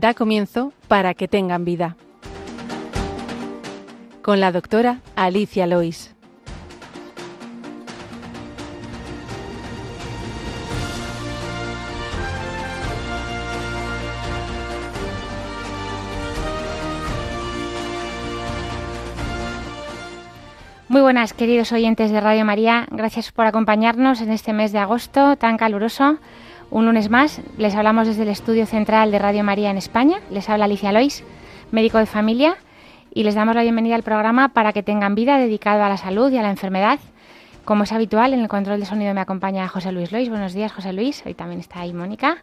da comienzo para que tengan vida. Con la doctora Alicia Lois. Muy buenas, queridos oyentes de Radio María. Gracias por acompañarnos en este mes de agosto tan caluroso un lunes más les hablamos desde el estudio central de Radio María en España. Les habla Alicia Lois, médico de familia, y les damos la bienvenida al programa para que tengan vida dedicado a la salud y a la enfermedad. Como es habitual, en el control de sonido me acompaña José Luis Lois. Buenos días, José Luis. Hoy también está ahí Mónica.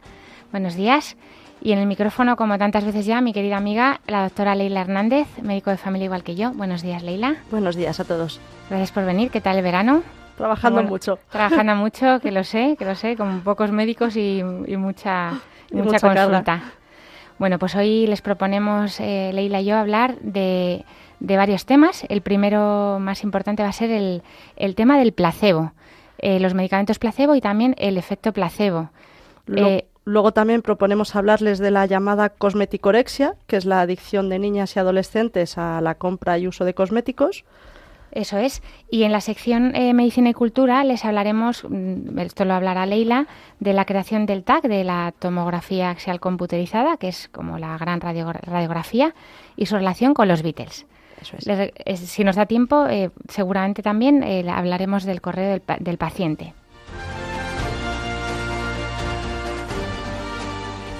Buenos días. Y en el micrófono, como tantas veces ya, mi querida amiga, la doctora Leila Hernández, médico de familia igual que yo. Buenos días, Leila. Buenos días a todos. Gracias por venir. ¿Qué tal el verano? Trabajando mucho. Trabajando mucho, que lo sé, que lo sé, con pocos médicos y, mucha, consulta. Bueno, pues hoy les proponemos, eh, Leila y yo, hablar de, varios temas. El primero más importante va a ser el, el tema del placebo, eh, los medicamentos placebo y también el efecto placebo. Eh, luego también proponemos hablarles de la llamada cosmeticorexia, que es la adicción de niñas y adolescentes a la compra y uso de cosméticos. Eso es. Y en la sección eh, Medicina y Cultura les hablaremos, mm, esto lo hablará Leila, de la creación del TAC, de la tomografía axial computerizada, que es como la gran radiografía, y su relación con los Beatles. Eso es. Eh, si nos da tiempo, eh, seguramente también hablaremos del correo del paciente.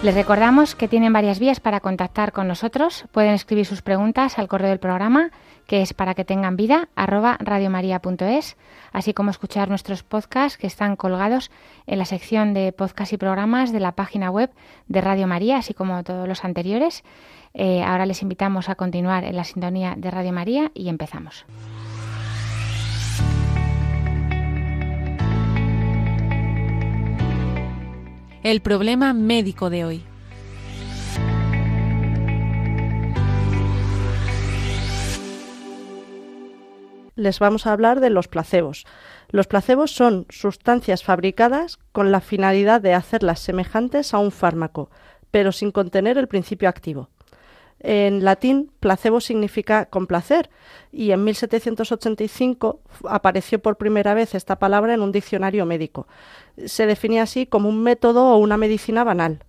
Les recordamos que tienen varias vías para contactar con nosotros. Pueden escribir sus preguntas al correo del programa que es para que tengan vida, arroba radiomaria.es, así como escuchar nuestros podcasts que están colgados en la sección de podcasts y programas de la página web de Radio María, así como todos los anteriores. Eh, ahora les invitamos a continuar en la sintonía de Radio María y empezamos. El problema médico de hoy. les vamos a hablar de los placebos. Los placebos son sustancias fabricadas con la finalidad de hacerlas semejantes a un fármaco, pero sin contener el principio activo. En latín, placebo significa complacer y en 1785 apareció por primera vez esta palabra en un diccionario médico. Se definía así como un método o una medicina banal.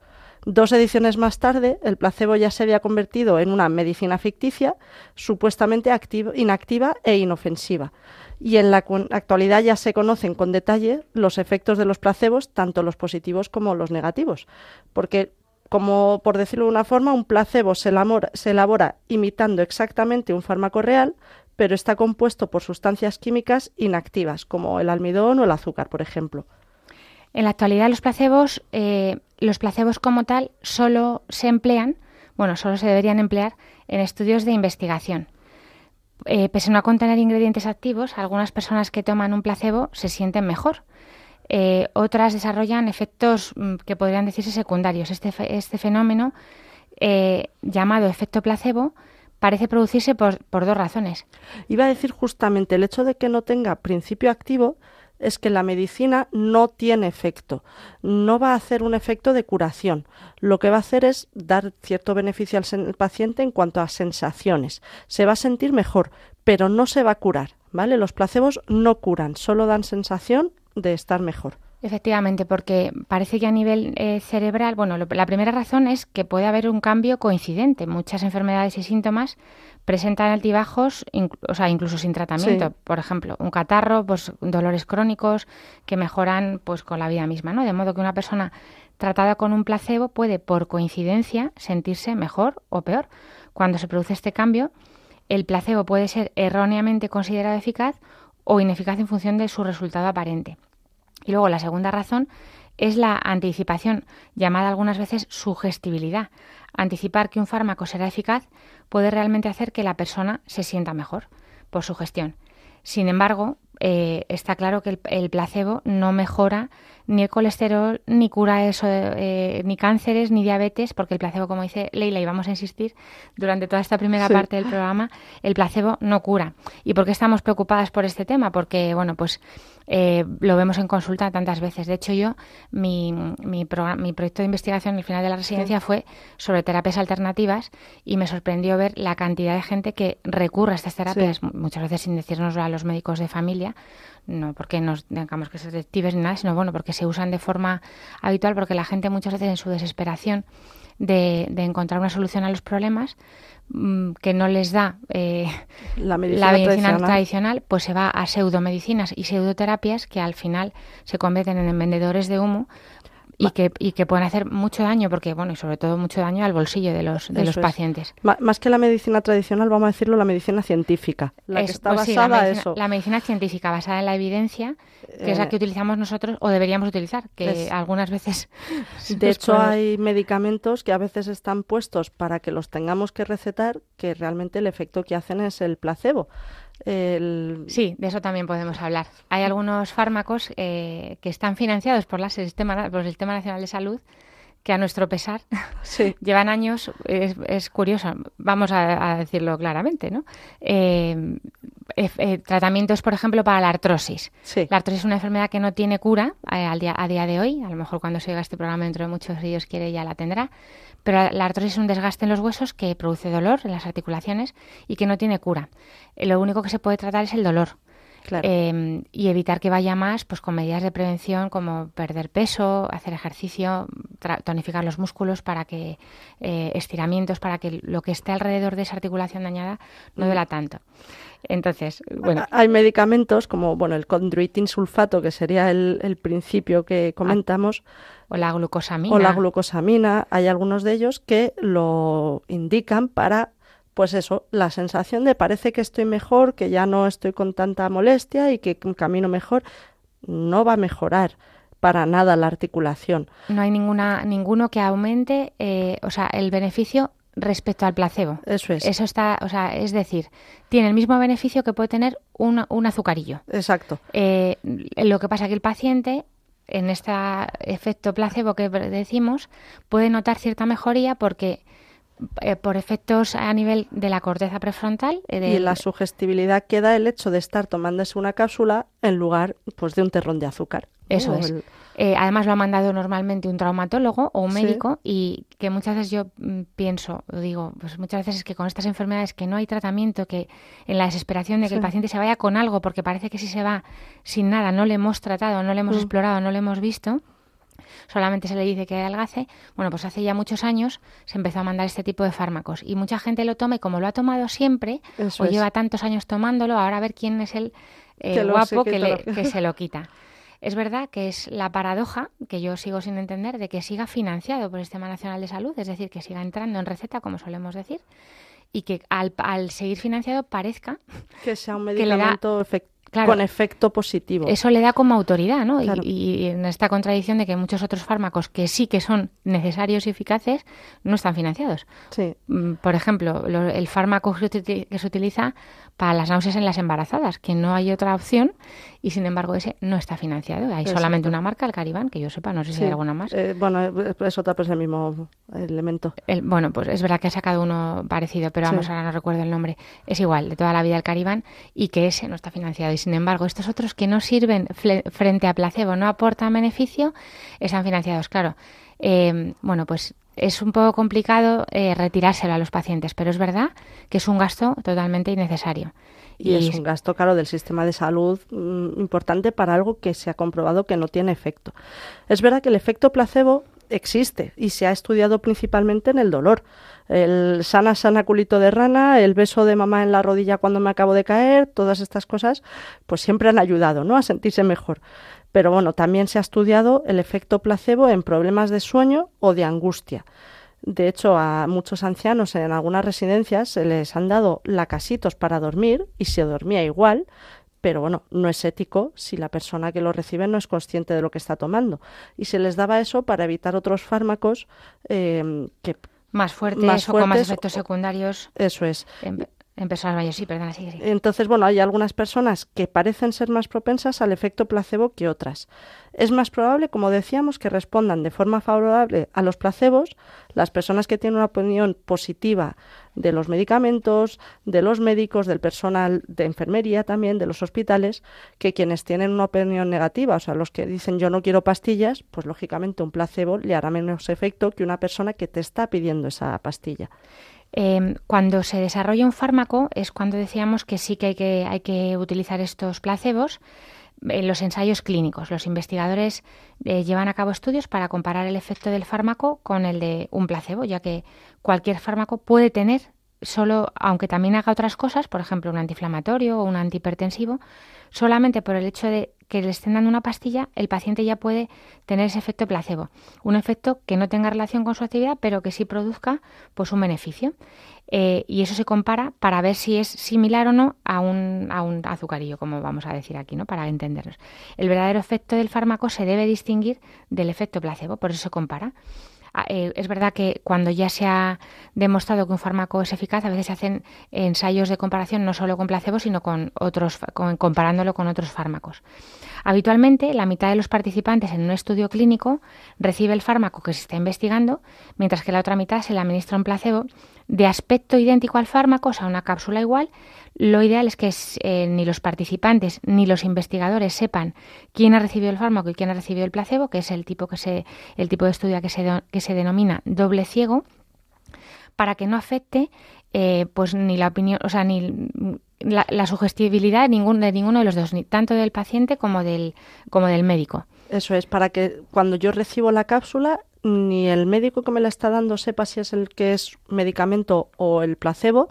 Dos ediciones más tarde, el placebo ya se había convertido en una medicina ficticia, supuestamente inactiva e inofensiva. Y en la actualidad ya se conocen con detalle los efectos de los placebos, tanto los positivos como los negativos. Porque como por decirlo de una forma, un placebo se elabora, imitando exactamente un fármaco real, pero está compuesto por sustancias químicas inactivas, como el almidón o el azúcar, por ejemplo. En la actualidad los placebos, eh, los placebos como tal solo se emplean, bueno, solo se deberían emplear en estudios de investigación. Eh, pese a no contener ingredientes activos, algunas personas que toman un placebo se sienten mejor. Eh, otras desarrollan efectos mm, que podrían decirse secundarios. Este, este fenómeno, llamado efecto placebo, parece producirse por, por, dos razones. Iba a decir justamente el hecho de que no tenga principio activo es que la medicina no tiene efecto, no va a hacer un efecto de curación. Lo que va a hacer es dar cierto beneficio al paciente en cuanto a sensaciones. Se va a sentir mejor, pero no se va a curar, ¿vale? Los placebos no curan, solo dan sensación de estar mejor. Efectivamente, porque parece que a nivel eh, cerebral, bueno, la primera razón es que puede haber un cambio coincidente. Muchas enfermedades y síntomas presentan altibajos, o sea, incluso sin tratamiento. Por ejemplo, un catarro, pues dolores crónicos que mejoran pues con la vida misma, ¿no? De modo que una persona tratada con un placebo puede por coincidencia sentirse mejor o peor. Cuando se produce este cambio, el placebo puede ser erróneamente considerado eficaz o ineficaz en función de su resultado aparente. Y luego la segunda razón es la anticipación, llamada algunas veces sugestibilidad. Anticipar que un fármaco será eficaz puede realmente hacer que la persona se sienta mejor por su gestión. Sin embargo, eh, está claro que el, el placebo no mejora ni el colesterol, ni cura eso, eh, ni cánceres, ni diabetes, porque el placebo, como dice Leila, y vamos a insistir durante toda esta primera parte del programa, el placebo no cura. ¿Y por qué estamos preocupadas por este tema? Porque, bueno, pues eh, lo vemos en consulta tantas veces. De hecho, yo, mi, mi, mi proyecto de investigación al final de la residencia fue sobre terapias alternativas y me sorprendió ver la cantidad de gente que recurre a estas terapias, muchas veces sin decirnoslo a los médicos de familia, no porque nos tengamos que ser detectives ni nada, sino bueno, porque se usan de forma habitual, porque la gente muchas veces en su desesperación de, de encontrar una solución a los problemas mm, que no les da eh, la, medicina tradicional. tradicional pues se va a pseudomedicinas y pseudoterapias que al final se convierten en vendedores de humo y que, pueden hacer mucho daño, porque, bueno, y sobre todo mucho daño al bolsillo de los, pacientes. Más que la medicina tradicional, vamos a decirlo, la medicina científica, la que está pues basada en medicina, eso. La medicina científica basada en la evidencia, que es la eh, que utilizamos nosotros o deberíamos utilizar, que algunas veces... De hecho, hay medicamentos que a veces están puestos para que los tengamos que recetar, que realmente el efecto que hacen es el placebo. Sí, de eso también podemos hablar. Hay algunos fármacos eh, que están financiados por, la sistema, el Sistema Nacional de Salud que a nuestro pesar llevan años, es, curioso, vamos a, decirlo claramente, ¿no? Eh, eh, eh, tratamientos, por ejemplo, para la artrosis. La artrosis es una enfermedad que no tiene cura eh, al día, a día de hoy. A lo mejor cuando se este programa dentro de muchos, días quiere, ya la tendrá. Pero la, artrosis es un desgaste en los huesos que produce dolor en las articulaciones y que no tiene cura. lo único que se puede tratar es el dolor. Em, y evitar que vaya más pues con medidas de prevención como perder peso, hacer ejercicio, tonificar los músculos para que eh, estiramientos para que lo que esté alrededor de esa articulación dañada no duela tanto. Entonces, bueno. Ah, hay medicamentos como bueno, el condroitin sulfato, que sería el, el principio que ah. comentamos. O la glucosamina. O la glucosamina. Hay algunos de ellos que lo indican para pues eso, la sensación de parece que estoy mejor, que ya no estoy con tanta molestia y que camino mejor, no va a mejorar para nada la articulación. No hay ninguna, ninguno que aumente, eh, o sea, el beneficio respecto al placebo. Eso es. Eso está, o sea, es decir, tiene el mismo beneficio que puede tener un, azucarillo. Exacto. Eh, lo que pasa que el paciente en este efecto placebo que decimos, puede notar cierta mejoría porque eh, por efectos a nivel de la corteza prefrontal. Eh, y la sugestibilidad queda el hecho de estar tomándose una cápsula en lugar pues, de un terrón de azúcar. Eso oh, es. Eh, además lo ha mandado normalmente un traumatólogo o un médico y que muchas veces yo mm, pienso, digo, pues muchas veces es que con estas enfermedades que no hay tratamiento, que en la desesperación de que el paciente se vaya con algo porque parece que si se va sin nada, no le hemos tratado, no le hemos mm. explorado, no le hemos visto, solamente se le dice que algace, bueno, pues hace ya muchos años se empezó a mandar este tipo de fármacos y mucha gente lo toma y como lo ha tomado siempre o lleva tantos años tomándolo, ahora a ver quién es el eh, guapo que, se lo quita. Es verdad que es la paradoja, que yo sigo sin entender, de que siga financiado por el Sistema Nacional de Salud, es decir, que siga entrando en receta, como solemos decir, y que al, seguir financiado parezca que sea un medicamento efectivo con efecto positivo. Eso le da como autoridad, ¿no? Y, en esta contradicción de que muchos otros fármacos que sí que son necesarios y eficaces no están financiados. Sí. Mm, por ejemplo, el fármaco que se utiliza para las náuseas en las embarazadas, que no hay otra opción y sin embargo ese no está financiado. Hay solamente una marca, el Caribán, que yo sepa, no sé si hay alguna más. Eh, bueno, eh, es otra, es el mismo elemento. bueno, pues es verdad que ha sacado uno parecido, pero vamos, ahora no recuerdo el nombre. Es igual, de toda la vida el Caribán, y que ese no está financiado. Y sin embargo, estos otros que no sirven frente a placebo, no aportan beneficio, están financiados, claro. Em, bueno, pues es un poco complicado eh, retirárselo a los pacientes, pero es verdad que es un gasto totalmente innecesario. Y, es un gasto, caro del sistema de salud mm, importante para algo que se ha comprobado que no tiene efecto. Es verdad que el efecto placebo existe y se ha estudiado principalmente en el dolor. El sana, sana culito de rana, el beso de mamá en la rodilla cuando me acabo de caer, todas estas cosas, pues siempre han ayudado ¿no? a sentirse mejor. Pero bueno, también se ha estudiado el efecto placebo en problemas de sueño o de angustia. De hecho, a muchos ancianos en algunas residencias se les han dado lacasitos para dormir y se dormía igual, pero bueno, no es ético si la persona que lo recibe no es consciente de lo que está tomando. Y se les daba eso para evitar otros fármacos eh, que más fuertes, o con más efectos secundarios. Eso es. En personas sí, sí. Entonces, bueno, hay algunas personas que parecen ser más propensas al efecto placebo que otras. Es más probable, como decíamos, que respondan de forma favorable a los placebos las personas que tienen una opinión positiva de los medicamentos, de los médicos, del personal de enfermería también, de los hospitales, que quienes tienen una opinión negativa, o sea, los que dicen yo no quiero pastillas, pues lógicamente un placebo le hará menos efecto que una persona que te está pidiendo esa pastilla. Em, cuando se desarrolla un fármaco es cuando decíamos que sí que hay que, utilizar estos placebos en los ensayos clínicos. Los investigadores eh, llevan a cabo estudios para comparar el efecto del fármaco con el de un placebo, ya que cualquier fármaco puede tener solo, aunque también haga otras cosas, por ejemplo un antiinflamatorio o un antihipertensivo, Solamente por el hecho de que le estén dando una pastilla, el paciente ya puede tener ese efecto placebo, un efecto que no tenga relación con su actividad, pero que sí produzca pues un beneficio. Eh, y eso se compara para ver si es similar o no a un, a un azucarillo, como vamos a decir aquí, ¿no? Para entendernos. El verdadero efecto del fármaco se debe distinguir del efecto placebo, por eso se compara. Ah, eh, es verdad que cuando ya se ha demostrado que un fármaco es eficaz, a veces se hacen ensayos de comparación no solo con placebo, sino con otros, comparándolo con otros fármacos. Habitualmente, la mitad de los participantes en un estudio clínico recibe el fármaco que se está investigando, mientras que la otra mitad se le administra un placebo de aspecto idéntico al fármaco, o sea, una cápsula igual, lo ideal es que eh, ni los participantes ni los investigadores sepan quién ha recibido el fármaco y quién ha recibido el placebo, que es el tipo, que se, el tipo de estudio que se, que se denomina doble ciego, para que no afecte eh, pues ni la opinión, o sea, ni la, sugestibilidad de, ninguno de los dos, tanto del paciente como del, como del médico. Eso es, para que cuando yo recibo la cápsula, ni el médico que me la está dando sepa si es el que es medicamento o el placebo,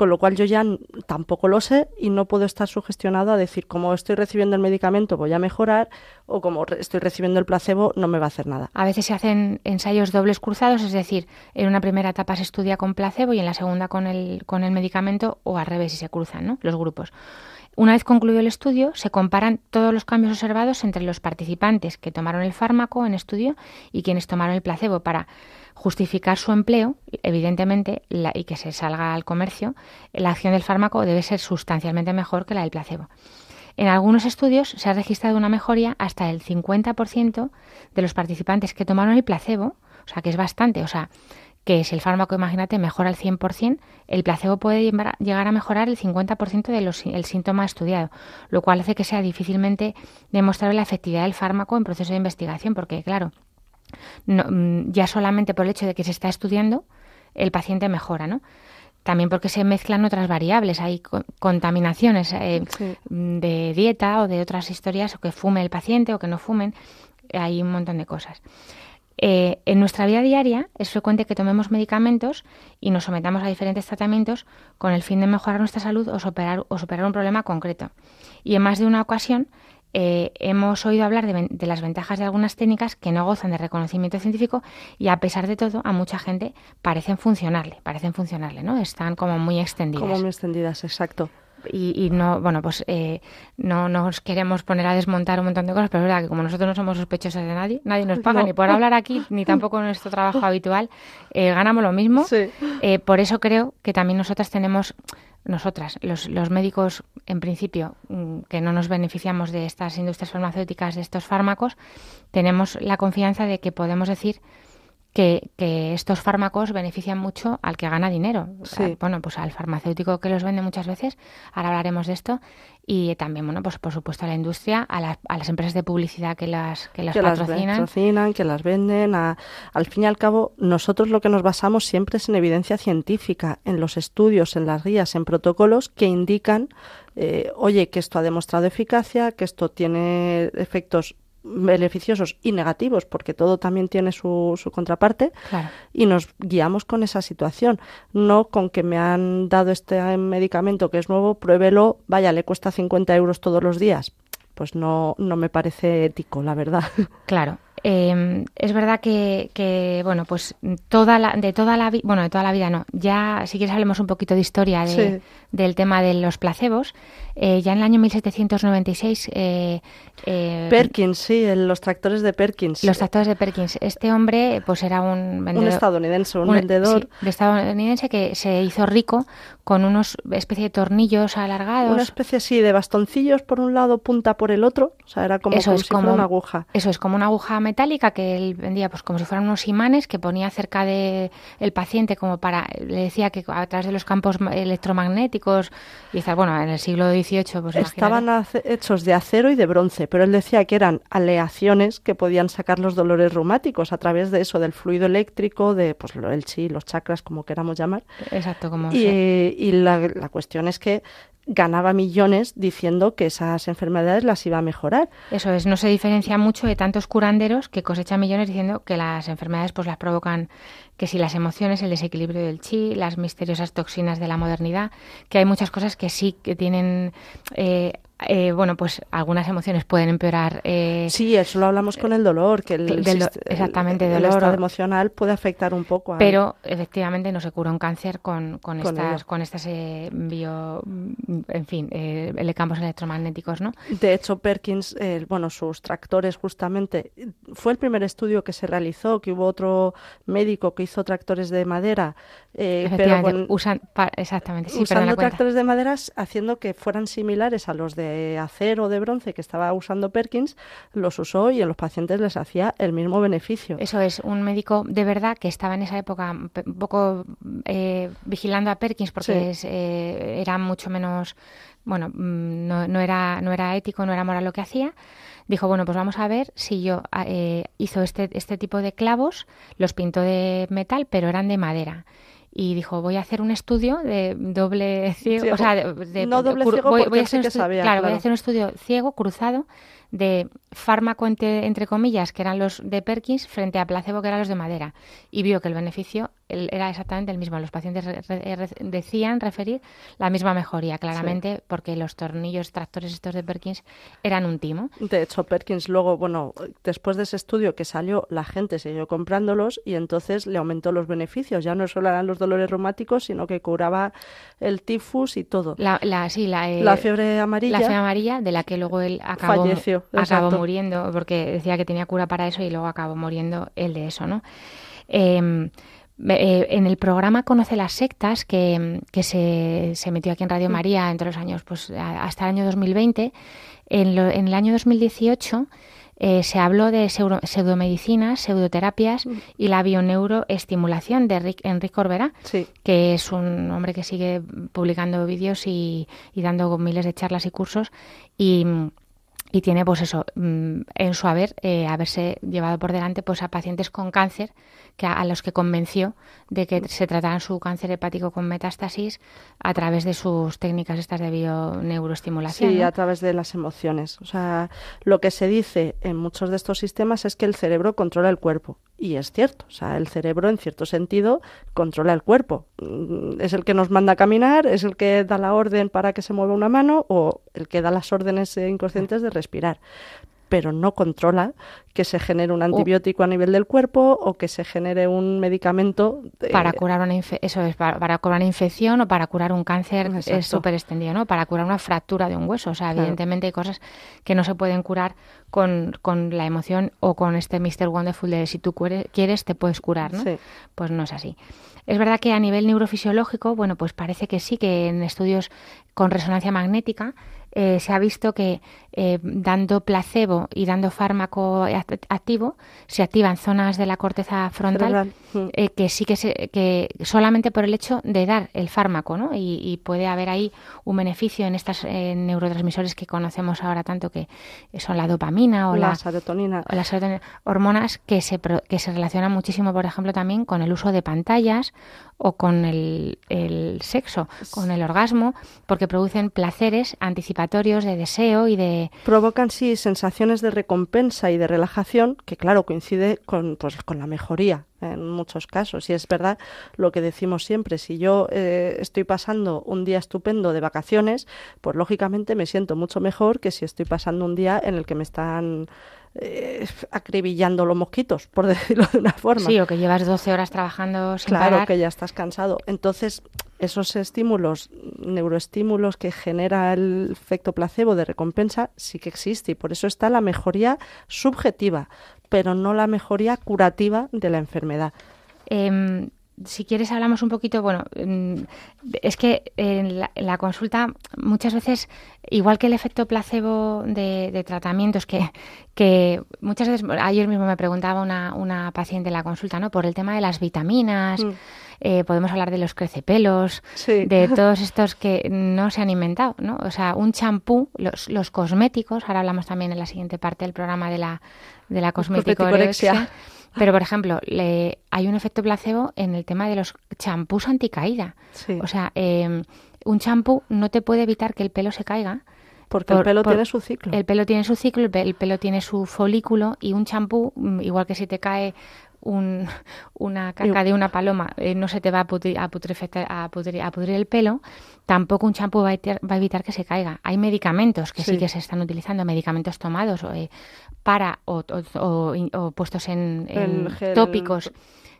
con lo cual yo ya tampoco lo sé y no puedo estar sugestionado a decir, como estoy recibiendo el medicamento voy a mejorar o como estoy recibiendo el placebo no me va a hacer nada. A veces se hacen ensayos dobles cruzados, es decir, en una primera etapa se estudia con placebo y en la segunda con el, con el medicamento o al revés y se cruzan los grupos. Una vez concluido el estudio, se comparan todos los cambios observados entre los participantes que tomaron el fármaco en estudio y quienes tomaron el placebo para justificar su empleo, evidentemente, la, y que se salga al comercio, la acción del fármaco debe ser sustancialmente mejor que la del placebo. En algunos estudios se ha registrado una mejoría hasta el 50% de los participantes que tomaron el placebo, o sea, que es bastante, o sea, que si el fármaco, imagínate, mejora el 100%, el placebo puede llegar a mejorar el 50% del de síntoma estudiado, lo cual hace que sea difícilmente demostrar la efectividad del fármaco en proceso de investigación, porque, claro, no, mm, ya solamente por el hecho de que se está estudiando, el paciente mejora, ¿no? También porque se mezclan otras variables, hay contaminaciones eh, mm, de dieta o de otras historias, o que fume el paciente o que no fumen, hay un montón de cosas. Eh, en nuestra vida diaria es frecuente que tomemos medicamentos y nos sometamos a diferentes tratamientos con el fin de mejorar nuestra salud o o superar un problema concreto. Y en más de una ocasión eh, hemos oído hablar de, las ventajas de algunas técnicas que no gozan de reconocimiento científico y a pesar de todo a mucha gente parecen funcionarle, parecen funcionarle, ¿no? Están como muy extendidas. Como muy extendidas, exacto. Y, no, bueno, pues eh, no nos queremos poner a desmontar un montón de cosas, pero es verdad que como nosotros no somos sospechosos de nadie, nadie nos paga ni por hablar aquí, ni tampoco en nuestro trabajo habitual, eh, ganamos lo mismo. por eso creo que también nosotras tenemos nosotras, los, los, médicos, en principio, mm, que no nos beneficiamos de estas industrias farmacéuticas, de estos fármacos, tenemos la confianza de que podemos decir que, estos fármacos benefician mucho al que gana dinero. Bueno, pues al farmacéutico que los vende muchas veces, ahora hablaremos de esto, y también, bueno, pues por supuesto a la industria, a las, empresas de publicidad que las, que las patrocinan. que las venden. al fin y al cabo, nosotros lo que nos basamos siempre es en evidencia científica, en los estudios, en las guías, en protocolos que indican, eh, oye, que esto ha demostrado eficacia, que esto tiene efectos beneficiosos y negativos, porque todo también tiene su, su contraparte, y nos guiamos con esa situación, no con que me han dado este eh, medicamento que es nuevo, pruébelo, vaya, le cuesta 50 euros todos los días. Pues no, no me parece ético, la verdad. Claro. Em, es verdad que, que, bueno, pues toda la, de toda la vida, bueno, de toda la vida no. Ya, si quieres, hablemos un poquito de historia de, del tema de los placebos. Eh, ya en el año 1796... Eh, eh, Perkins, sí, los tractores de Perkins. Los tractores de Perkins. Este hombre pues era un vendedor... Un estadounidense, un, vendedor... Sí, estadounidense que se hizo rico con unos especie de tornillos alargados. Una especie así de bastoncillos por un lado, punta por el otro. O sea, era como, eso es una aguja. Eso es, como una aguja metálica que él vendía pues como si fueran unos imanes que ponía cerca de el paciente como para... Le decía que a través de los campos electromagnéticos... quizás, bueno, en el siglo XIX pues Estaban hechos de acero y de bronce, pero él decía que eran aleaciones que podían sacar los dolores reumáticos a través de eso, del fluido eléctrico, de pues, el chi, los chakras, como queramos llamar. Exacto, como. Y, y la, la, cuestión es que ganaba millones diciendo que esas enfermedades las iba a mejorar. Eso es, no se diferencia mucho de tantos curanderos que cosechan millones diciendo que las enfermedades pues las provocan que si las emociones, el desequilibrio del chi, las misteriosas toxinas de la modernidad, que hay muchas cosas que sí que tienen eh, eh, bueno, pues algunas emociones pueden empeorar. Eh, sí, eso lo hablamos con el dolor, que el, dolor, estado emocional puede afectar un poco. Pero efectivamente no se cura un cáncer con, con, estas, eh, bio, mm, en fin, eh, campos electromagnéticos, ¿no? De hecho, Perkins, bueno, sus tractores justamente, fue el primer estudio que se realizó, que hubo otro médico que hizo tractores de madera eh, usan usando tractores de maderas, haciendo que fueran similares a los de acero o de bronce que estaba usando Perkins, los usó y a los pacientes les hacía el mismo beneficio. Eso es, un médico de verdad que estaba en esa época un poco eh, vigilando a Perkins porque eh, era mucho menos bueno, mm, no, no, era, no era ético, no era moral lo que hacía, dijo, bueno, pues vamos a ver si yo ah, eh, hizo este, este tipo de clavos, los pintó de metal, pero eran de madera y dijo voy a hacer un estudio de doble ciego, o sea, de, no voy a hacer un estudio ciego cruzado de fármaco, entre, comillas, que eran los de Perkins, frente a placebo, que eran los de madera. Y vio que el beneficio era exactamente el mismo. Los pacientes decían referir la misma mejoría, claramente, porque los tornillos tractores estos de Perkins eran un timo. De hecho, Perkins luego, bueno, después de ese estudio que salió, la gente siguió comprándolos y entonces le aumentó los beneficios. Ya no solo eran los dolores reumáticos, sino que curaba el tifus y todo. La, la la, eh, la fiebre amarilla. La fiebre amarilla, de la que luego él acabó falleció Acabó muriendo, porque decía que tenía cura para eso y luego acabó muriendo el de eso, ¿no? Em, eh, en el programa Conoce las sectas, que, se, se, metió aquí en Radio María entre los años, pues hasta el año 2020, en, en el año 2018 eh, se habló de pseudomedicinas, pseudoterapias mm. y la bioneuroestimulación de Rick, Enrique Corberá, que es un hombre que sigue publicando vídeos y, y, dando miles de charlas y cursos. Y, y tiene pues eso mm, en su haber eh, haberse llevado por delante pues a pacientes con cáncer a, los que convenció de que se trataran su cáncer hepático con metástasis a través de sus técnicas estas de bioneuroestimulación. Sí, a través de las emociones. O sea, lo que se dice en muchos de estos sistemas es que el cerebro controla el cuerpo. Y es cierto, o sea, el cerebro en cierto sentido controla el cuerpo. Mm, es el que nos manda a caminar, es el que da la orden para que se mueva una mano o el que da las órdenes eh, inconscientes de respirar pero no controla que se genere un oh. antibiótico a nivel del cuerpo o que se genere un medicamento. Para curar una eso es, para, curar una infección o para curar un cáncer es súper extendido, ¿no? Para curar una fractura de un hueso. O sea, evidentemente hay cosas que no se pueden curar con, con la emoción o con este Mr. Wonderful de si tú quieres te puedes curar, ¿no? Pues no es así. Es verdad que a nivel neurofisiológico, bueno, pues parece que sí, que en estudios con resonancia magnética eh, se ha visto que eh, dando placebo y dando fármaco activo se activan zonas de la corteza frontal eh, que sí que, se, que solamente por el hecho de dar el fármaco, ¿no? Y, puede haber ahí un beneficio en estas neurotransmisores que conocemos ahora tanto que son la dopamina o la, las hormonas que se que se relacionan muchísimo, por ejemplo, también con el uso de pantallas o con el, sexo, con el orgasmo, porque producen placeres anticipatorios de deseo y de provocan sí sensaciones de recompensa y de relajación que claro coincide con pues, con la mejoría en muchos casos. Y es verdad lo que decimos siempre, si yo eh, estoy pasando un día estupendo de vacaciones, pues lógicamente me siento mucho mejor que si estoy pasando un día en el que me están eh, acribillando los mosquitos, por decirlo de una forma. Sí, o que llevas 12 horas trabajando Claro, que ya estás cansado. Entonces, esos estímulos, neuroestímulos que genera el efecto placebo de recompensa, sí que existe y por eso está la mejoría subjetiva, pero no la mejoría curativa de la enfermedad. Em, si quieres hablamos un poquito, bueno, mm, es que en la, consulta muchas veces, igual que el efecto placebo de, tratamientos, que, que, muchas veces, ayer mismo me preguntaba una, una paciente en la consulta, ¿no? Por el tema de las vitaminas. Mm. Eh, podemos hablar de los crecepelos, de todos estos que no se han inventado, ¿no? O sea, un champú, los, los cosméticos, ahora hablamos también en la siguiente parte del programa de la, de la pero, por ejemplo, le, hay un efecto placebo en el tema de los champús anticaída. O sea, em, un champú no te puede evitar que el pelo se caiga. Porque el pelo tiene su ciclo. El pelo tiene su ciclo, el pelo tiene su folículo y un champú, mm, igual que si te cae una caca de una paloma eh, no se te va a, a, pudrir el pelo, tampoco un champú va, a evitar que se caiga. Hay medicamentos que sí, que se están utilizando, medicamentos tomados eh, para o, puestos en tópicos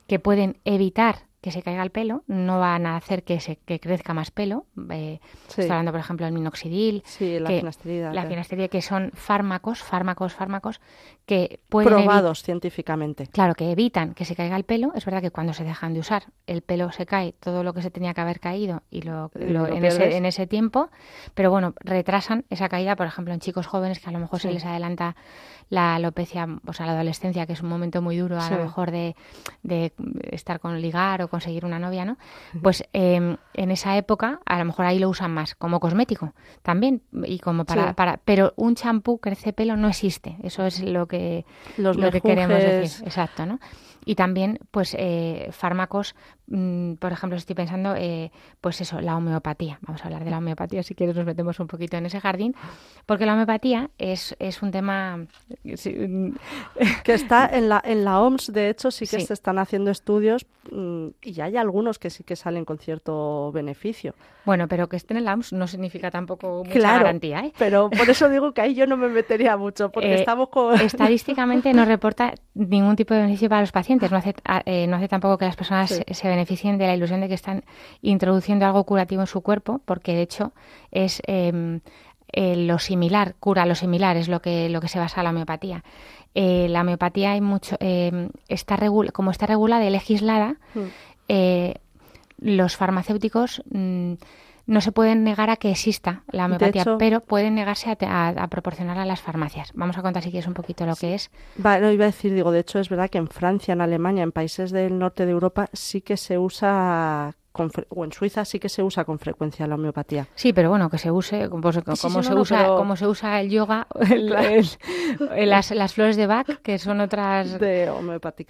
que pueden evitar que se caiga el pelo, no van a hacer que se que crezca más pelo. Eh, hablando, por ejemplo, del minoxidil, sí, la que, finasterida. La finasterida, que son fármacos, fármacos, fármacos que pueden... Probados científicamente. Claro, que evitan que se caiga el pelo. Es verdad que cuando se dejan de usar, el pelo se cae, todo lo que se tenía que haber caído y lo, en, ese, tiempo. Pero bueno, retrasan esa caída, por ejemplo, en chicos jóvenes que a lo mejor se les adelanta la alopecia, o sea, la adolescencia, que es un momento muy duro a lo mejor de, de, estar con ligar o conseguir una novia, ¿no? Pues em, en esa época a lo mejor ahí lo usan más como cosmético también y como para... para pero un champú crece pelo no existe, eso es lo que, lo que queremos decir. Exacto, ¿no? y también pues eh, fármacos mm, por ejemplo estoy pensando eh, pues eso la homeopatía vamos a hablar de la homeopatía si quieres nos metemos un poquito en ese jardín porque la homeopatía es, un tema mm, que está en la en la OMS de hecho sí que se están haciendo estudios mm, y y hay algunos que sí que salen con cierto beneficio bueno pero que estén en la OMS no significa tampoco mucha garantía ¿eh? pero por eso digo que ahí yo no me metería mucho porque eh, estamos con... estadísticamente no reporta ningún tipo de beneficio para los pacientes Ah, eh, no hace, tampoco que las personas se beneficien de la ilusión de que están introduciendo algo curativo en su cuerpo, porque de hecho es em, eh, lo similar, cura lo similar, es lo que, lo que se basa la homeopatía. Eh, la homeopatía hay mucho, em, está como está regulada y legislada, mm. los farmacéuticos... Mm, no se pueden negar a que exista la homeopatía, pero pueden negarse a, a, a, proporcionar a las farmacias. Vamos a contar si quieres un poquito lo que es. Lo iba a decir, digo, de hecho es verdad que en Francia, en Alemania, en países del norte de Europa sí que se usa en Suiza sí que se usa con frecuencia la homeopatía. Sí, pero bueno, que se use, como, se, usa, se usa el yoga, las, flores de Bach, que son otras... De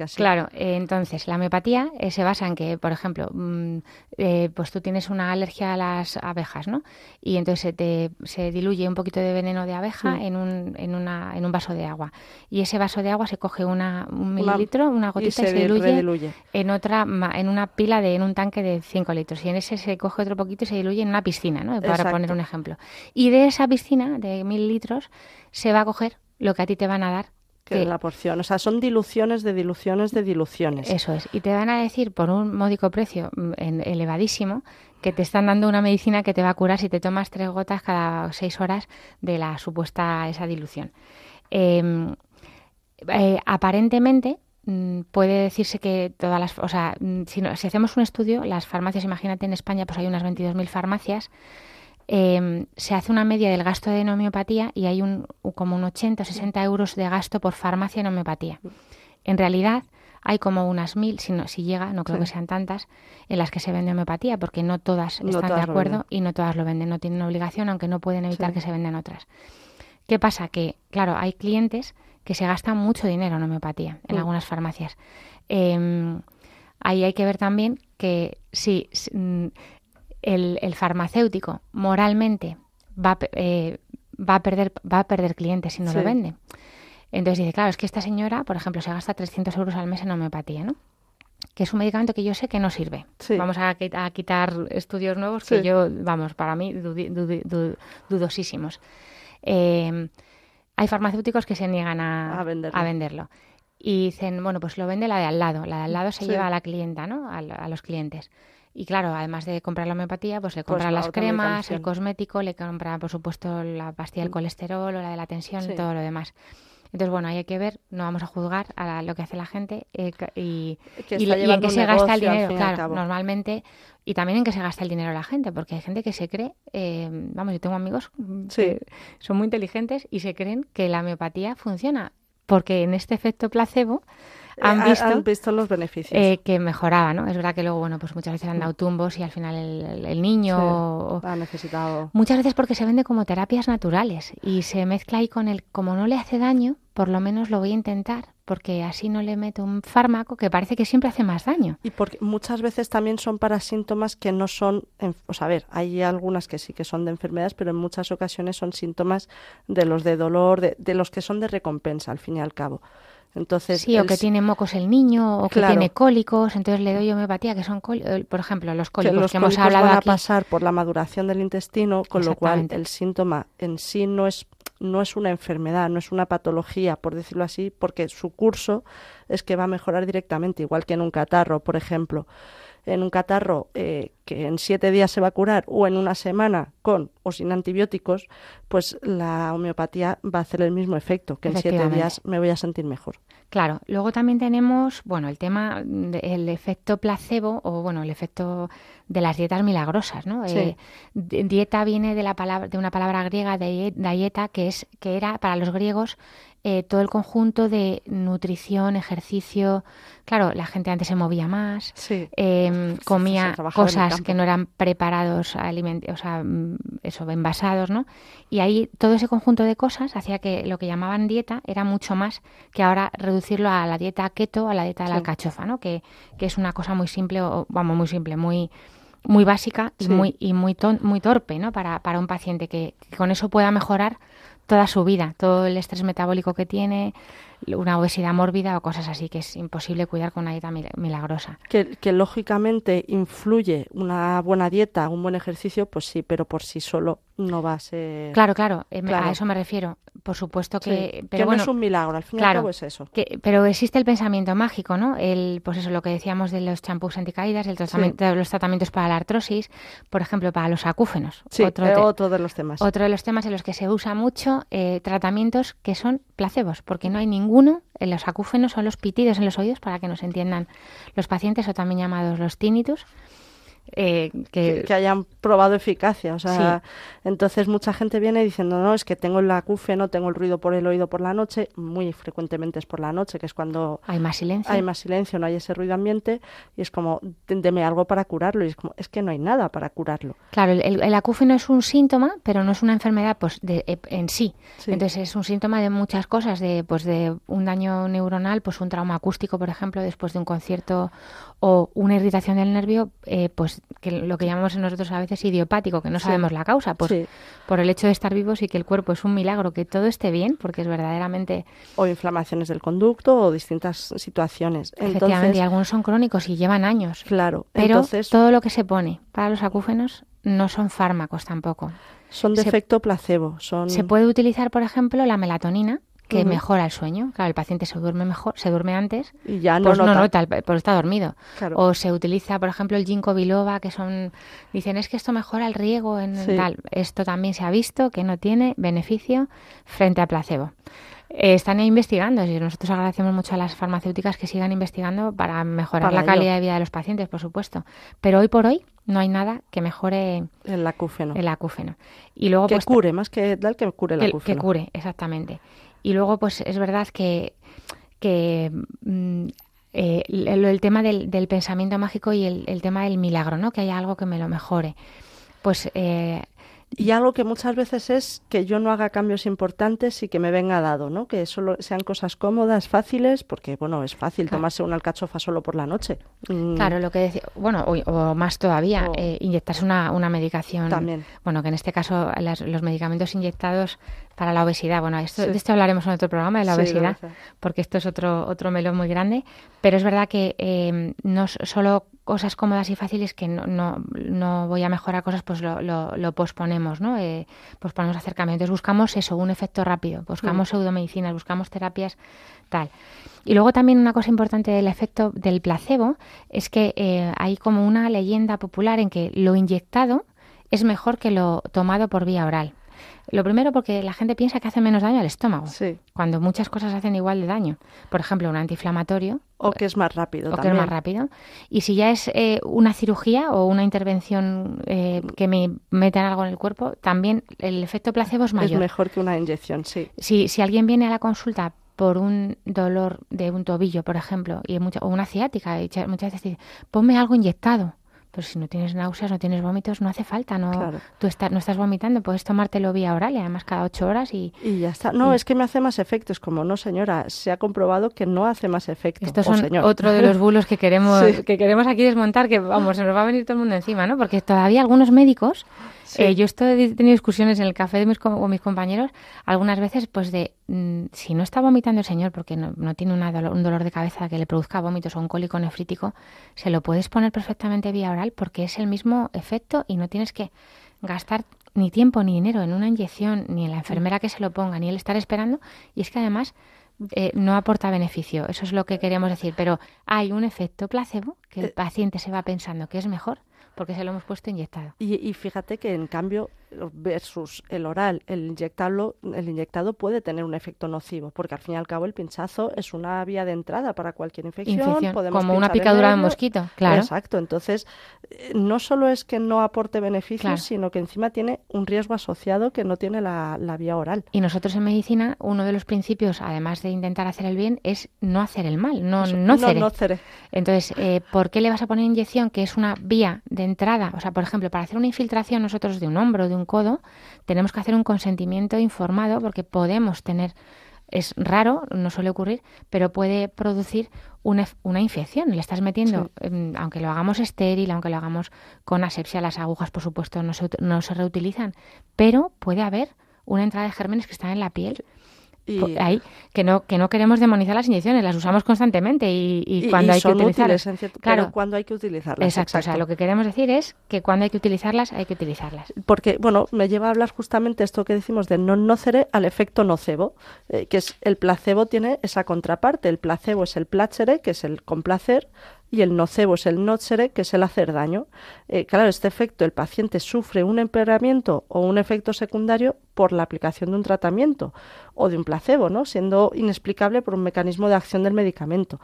sí. Claro, eh, entonces la homeopatía eh, se basa en que, por ejemplo, mm, eh, pues tú tienes una alergia a las abejas, ¿no? Y entonces se, te, se diluye un poquito de veneno de abeja en, un, en, una, en un vaso de agua. Y ese vaso de agua se coge una, un mililitro, una gotita y se, diluye, en otra, en una pila, de, en un tanque de 100 litros. Y en ese se coge otro poquito y se diluye en una piscina, ¿no? Para poner un ejemplo. Y de esa piscina de mil litros se va a coger lo que a ti te van a dar que la porción. O sea, son diluciones de diluciones de diluciones. Eso es. Y te van a decir por un módico precio mm, elevadísimo que te están dando una medicina que te va a curar si te tomas tres gotas cada seis horas de la supuesta esa dilución. Em, eh, aparentemente Mm, puede decirse que todas las, o sea, mm, si, hacemos un estudio, las farmacias, imagínate en España, pues hay unas 22.000 farmacias, em, se hace una media del gasto de homeopatía y hay un, como un 80 o 60 euros de gasto por farmacia en homeopatía. En realidad hay como unas mil, si, no, si llega, no creo que sean tantas, en las que se vende homeopatía, porque no todas están de acuerdo y no todas lo venden, no tienen obligación, aunque no pueden evitar que se vendan otras. ¿Qué pasa? Que, claro, hay clientes que se gasta mucho dinero en homeopatía, en mm. algunas farmacias. Em, ahí hay que ver también que si mm, el, farmacéutico moralmente eh, va, a perder, va a perder clientes si no lo vende. Entonces dice, claro, es que esta señora, por ejemplo, se gasta 300 euros al mes en homeopatía, ¿no? Que es un medicamento que yo sé que no sirve. Vamos a, quitar estudios nuevos que yo, vamos, para mí dudosísimos. Eh, hay farmacéuticos que se niegan a, venderlo. Y dicen, bueno, pues lo vende la de al lado. La de al lado se lleva a la clienta, ¿no? A, los clientes. Y claro, además de comprar la homeopatía, pues le pues compra las cremas, el cosmético, le compra, por supuesto, la pastilla del mm. colesterol o la de la tensión, y todo lo demás. Entonces, bueno, hay que ver, no vamos a juzgar a lo que hace la gente eh, y, en qué se gasta el dinero, normalmente, y también en qué se gasta el dinero la gente, porque hay gente que se cree, eh, vamos, yo tengo amigos que son muy inteligentes y se creen que la homeopatía funciona, porque en este efecto placebo han, visto, los beneficios. Eh, que mejoraba, ¿no? Es verdad que luego, bueno, pues muchas veces han dado mm. tumbos y al final el, niño... ha necesitado. Muchas veces porque se vende como terapias naturales y se mezcla ahí con el, como no le hace daño, por lo menos lo voy a intentar porque así no le meto un fármaco que parece que siempre hace más daño. Y porque muchas veces también son para síntomas que no son, o sea, a ver, hay algunas que sí que son de enfermedades, pero en muchas ocasiones son síntomas de los de dolor, de los que son de recompensa al fin y al cabo. Entonces, sí, o que tiene mocos el niño, o que tiene cólicos, entonces le doy homeopatía, que son, eh, por ejemplo, los cólicos que, los que hemos hablado van a pasar por la maduración del intestino, con lo cual el síntoma en sí no es, no es una enfermedad, no es una patología, por decirlo así, porque su curso es que va a mejorar directamente, igual que en un catarro, por ejemplo en un catarro eh, que en siete días se va a curar o en una semana con o sin antibióticos, pues la homeopatía va a hacer el mismo efecto, que en siete días me voy a sentir mejor. Claro, luego también tenemos, bueno, el tema del efecto placebo o, bueno, el efecto de las dietas milagrosas, ¿no? Eh, dieta viene de, la palabra, de una palabra griega, de dieta, que, es, que era para los griegos eh, todo el conjunto de nutrición, ejercicio. Claro, la gente antes se movía más, em, pues, pues, comía cosas que no eran preparados, o sea, mm, eso, envasados, ¿no? Y ahí todo ese conjunto de cosas hacía que lo que llamaban dieta era mucho más que ahora reducirlo a la dieta keto, a la dieta de la alcachofa, ¿no? Que, que es una cosa muy simple, vamos, muy simple, muy muy básica y muy y muy, muy torpe ¿no? para, para un paciente que, con eso pueda mejorar toda su vida, todo el estrés metabólico que tiene, una obesidad mórbida o cosas así que es imposible cuidar con una dieta milagrosa. Que, lógicamente influye una buena dieta, un buen ejercicio, pues sí, pero por sí solo no va a ser. Claro, claro, eh, a eso me refiero. Por supuesto que. pero que no es un milagro, al fin claro, es eso. Que, pero existe el pensamiento mágico, ¿no? El, pues eso, lo que decíamos de los champús anticaídas, el tratamiento, los tratamientos para la artrosis, por ejemplo, para los acúfenos. Eh, otro, de los temas. Otro de los temas en los que se usa mucho eh, tratamientos que son placebos, porque no hay ningún uno en los acúfenos son los pitidos en los oídos para que nos entiendan los pacientes o también llamados los tinnitus. Eh, que, hayan probado eficacia. O sea, entonces mucha gente viene diciendo, no, es que tengo el acúfeno tengo el ruido por el oído por la noche. Muy frecuentemente es por la noche, que es cuando hay más silencio. Hay más silencio, no hay ese ruido ambiente y es como, deme algo para curarlo. Y es como, es que no hay nada para curarlo. Claro, el, el, es un síntoma, pero no es una enfermedad pues, e, en sí. Entonces es un síntoma de muchas cosas, de, pues, de un daño neuronal, pues un trauma acústico, por ejemplo, después de un concierto o una irritación del nervio, eh, pues que lo que llamamos nosotros a veces idiopático, que no sabemos la causa, pues por el hecho de estar vivos y que el cuerpo es un milagro, que todo esté bien, porque es verdaderamente... O inflamaciones del conducto o distintas situaciones. Efectivamente, y algunos son crónicos y llevan años. Claro. Pero todo lo que se pone para los acúfenos no son fármacos tampoco. Son de efecto placebo. Se puede utilizar, por ejemplo, la melatonina, que mejora el sueño. Claro, el paciente se duerme mejor, se duerme antes, y ya no pues no pues está dormido. O se utiliza, por ejemplo, el ginkgo biloba, que son, dicen, es que esto mejora el riego en tal. Esto también se ha visto que no tiene beneficio frente a placebo. Eh, están investigando y nosotros agradecemos mucho a las farmacéuticas que sigan investigando para mejorar la calidad de vida de los pacientes, por supuesto. Pero hoy por hoy no hay nada que mejore el acúfeno. El acúfeno. Y luego que pues, cure, más que tal que cure el, el acúfeno. Que cure, exactamente. Y luego, pues es verdad que, que mm, eh, el, tema del, pensamiento mágico y el, tema del milagro, ¿no? Que haya algo que me lo mejore. Pues... Eh, y algo que muchas veces es que yo no haga cambios importantes y que me venga dado, ¿no? Que solo sean cosas cómodas, fáciles, porque, bueno, es fácil tomarse una alcachofa solo por la noche. Mm. Claro, lo que decía, bueno, o, más todavía, inyectas eh, inyectarse una, medicación. También. Bueno, que en este caso los medicamentos inyectados para la obesidad. Bueno, esto, de esto hablaremos en otro programa, de la obesidad, porque esto es otro, otro melón muy grande. Pero es verdad que eh, no solo cosas cómodas y fáciles que no, no, no voy a mejorar cosas, pues lo, lo, posponemos, ¿no? Eh, posponemos acercamientos. buscamos eso, un efecto rápido. Buscamos mm. pseudomedicinas, buscamos terapias, tal. Y luego también una cosa importante del efecto del placebo es que eh, hay como una leyenda popular en que lo inyectado es mejor que lo tomado por vía oral. Lo primero porque la gente piensa que hace menos daño al estómago, cuando muchas cosas hacen igual de daño. Por ejemplo, un antiinflamatorio. O que es más rápido. O que es más rápido. Y si ya es eh, una cirugía o una intervención eh, que me metan algo en el cuerpo, también el efecto placebo es mayor. Es mejor que una inyección, sí. Si, alguien viene a la consulta por un dolor de un tobillo, por ejemplo, y o una ciática, muchas veces dice, ponme algo inyectado. Pero pues si no tienes náuseas, no tienes vómitos, no hace falta, no tú no estás vomitando, puedes tomártelo vía oral, y además cada ocho horas y... Y ya está. No, es que me hace más efectos, como no señora, se ha comprobado que no hace más efectos. Estos oh, son otro de los bulos que queremos, que queremos aquí desmontar, que vamos, se nos va a venir todo el mundo encima, ¿no? Porque todavía algunos médicos eh, yo estoy, he tenido discusiones en el café de mis, con mis compañeros algunas veces, pues de mm, si no está vomitando el señor porque no, tiene un dolor de cabeza que le produzca vómitos o un cólico nefrítico, se lo puedes poner perfectamente vía oral porque es el mismo efecto y no tienes que gastar ni tiempo ni dinero en una inyección, ni en la enfermera que se lo ponga, ni el estar esperando. Y es que además eh, no aporta beneficio. Eso es lo que queríamos decir. Pero hay un efecto placebo que el eh. paciente se va pensando que es mejor porque se lo hemos puesto inyectado. Y, fíjate que en cambio versus el oral, el inyectarlo, el inyectado puede tener un efecto nocivo, porque al fin y al cabo el pinchazo es una vía de entrada para cualquier infección. como una picadura de mosquito, claro. Exacto. Entonces, eh, no solo es que no aporte beneficios, sino que encima tiene un riesgo asociado que no tiene la, vía oral. Y nosotros en medicina, uno de los principios, además de intentar hacer el bien, es no hacer el mal, no, no, cere. Entonces, eh, ¿por qué le vas a poner inyección que es una vía de entrada? O sea, por ejemplo, para hacer una infiltración nosotros de un hombro, de codo, tenemos que hacer un consentimiento informado porque podemos tener, es raro, no suele ocurrir, pero puede producir una, infección. Le estás metiendo, em, aunque lo hagamos estéril, aunque lo hagamos con asepsia, las agujas por supuesto no se, no se reutilizan, pero puede haber una entrada de gérmenes que están en la piel. Y... Pues, que no, que no queremos demonizar las inyecciones, las usamos constantemente y, cuando hay que utilizarlas. claro, cuando hay que utilizarlas. Exacto, lo que queremos decir es que cuando hay que utilizarlas, hay que utilizarlas. Porque, bueno, me lleva a hablar justamente esto que decimos de no nocere al efecto nocebo, eh, que es el placebo tiene esa contraparte. El placebo es el placere, que es el complacer, y el nocebo es el nocere, que es el hacer daño. Eh, claro, este efecto, el paciente sufre un empeoramiento o un efecto secundario por la aplicación de un tratamiento o de un placebo, ¿no? siendo inexplicable por un mecanismo de acción del medicamento.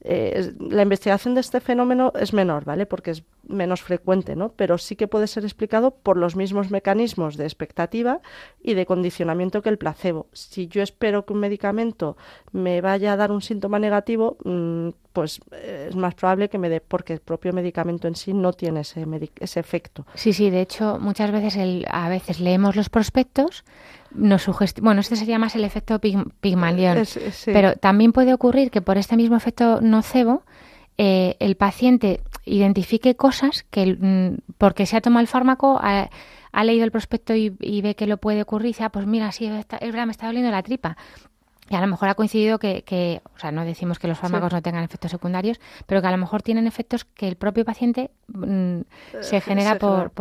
Eh, la investigación de este fenómeno es menor, ¿vale? Porque es menos frecuente, ¿no? Pero sí que puede ser explicado por los mismos mecanismos de expectativa y de condicionamiento que el placebo. Si yo espero que un medicamento me vaya a dar un síntoma negativo, mm, pues eh, es más probable que me dé, porque el propio medicamento en sí no tiene ese, ese efecto. Sí, sí, de hecho, muchas veces, a veces leemos los prospectos, nos bueno, este sería más el efecto Pigmalión, pero también puede ocurrir que por este mismo efecto nocebo, eh, el paciente identifique cosas que mm, porque se ha tomado el fármaco, ha, leído el prospecto y, ve que lo puede ocurrir, y dice, ah, pues mira, sí, está, me está doliendo la tripa. Y a lo mejor ha coincidido que, o sea, no decimos que los fármacos no tengan efectos secundarios, pero que a lo mejor tienen efectos que el propio paciente mm, eh, se genera por,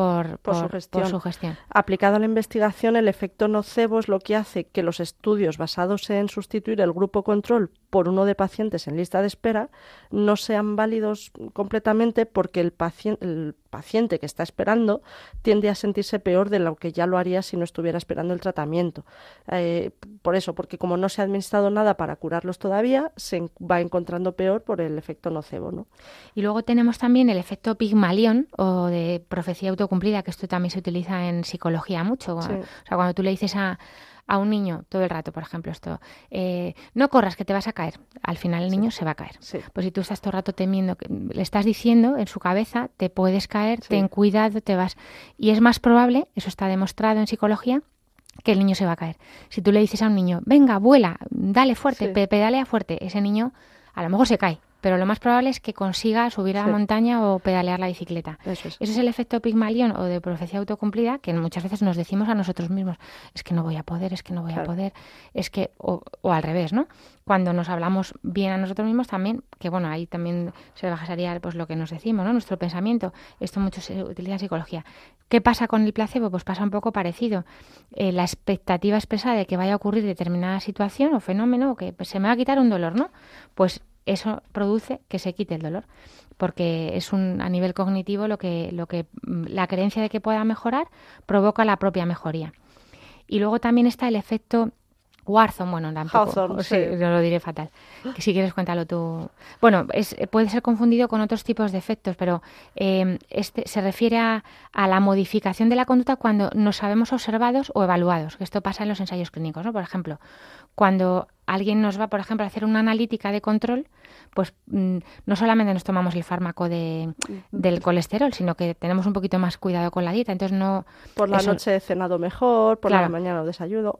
su gestión. Aplicado a la investigación, el efecto nocebo es lo que hace que los estudios basados en sustituir el grupo control por uno de pacientes en lista de espera no sean válidos completamente porque el, el paciente que está esperando tiende a sentirse peor de lo que ya lo haría si no estuviera esperando el tratamiento. Eh, por eso, porque como no se ha administrado nada para curarlos todavía, se va encontrando peor por el efecto nocebo. ¿no? Y luego tenemos también el efecto pigmalión o de profecía autocumplida, que esto también se utiliza en psicología mucho. O sea, cuando tú le dices a a un niño todo el rato, por ejemplo, esto, eh, no corras que te vas a caer, al final el niño se va a caer. Pues si tú estás todo el rato temiendo, le estás diciendo en su cabeza, te puedes caer, ten cuidado, te vas. Y es más probable, eso está demostrado en psicología, que el niño se va a caer. Si tú le dices a un niño, venga, vuela, dale fuerte, pedalea fuerte, ese niño a lo mejor se cae pero lo más probable es que consiga subir a la montaña o pedalear la bicicleta. Eso es. el efecto Pigmalión o de profecía autocumplida que muchas veces nos decimos a nosotros mismos, es que no voy a poder, es que no voy a poder, es que, o, al revés, ¿no? Cuando nos hablamos bien a nosotros mismos también, que bueno, ahí también se bajaría pues lo que nos decimos, ¿no? Nuestro pensamiento, esto mucho se utiliza en psicología. ¿Qué pasa con el placebo? Pues pasa un poco parecido. Eh, la expectativa expresa de que vaya a ocurrir determinada situación o fenómeno, o que se me va a quitar un dolor, ¿no? Pues eso produce que se quite el dolor, porque es un a nivel cognitivo lo que lo que mm, la creencia de que pueda mejorar provoca la propia mejoría. Y luego también está el efecto Warzone, bueno, tampoco, lo diré fatal. Que si quieres cuéntalo tú. Bueno, puede ser confundido con otros tipos de efectos, pero em, este se refiere a, la modificación de la conducta cuando nos sabemos observados o evaluados. Esto pasa en los ensayos clínicos, ¿no? Por ejemplo, cuando alguien nos va, por ejemplo, a hacer una analítica de control, pues mm, no solamente nos tomamos el fármaco de, mm. del colesterol, sino que tenemos un poquito más cuidado con la dieta. Entonces no... Por la noche he cenado mejor, por la mañana desayuno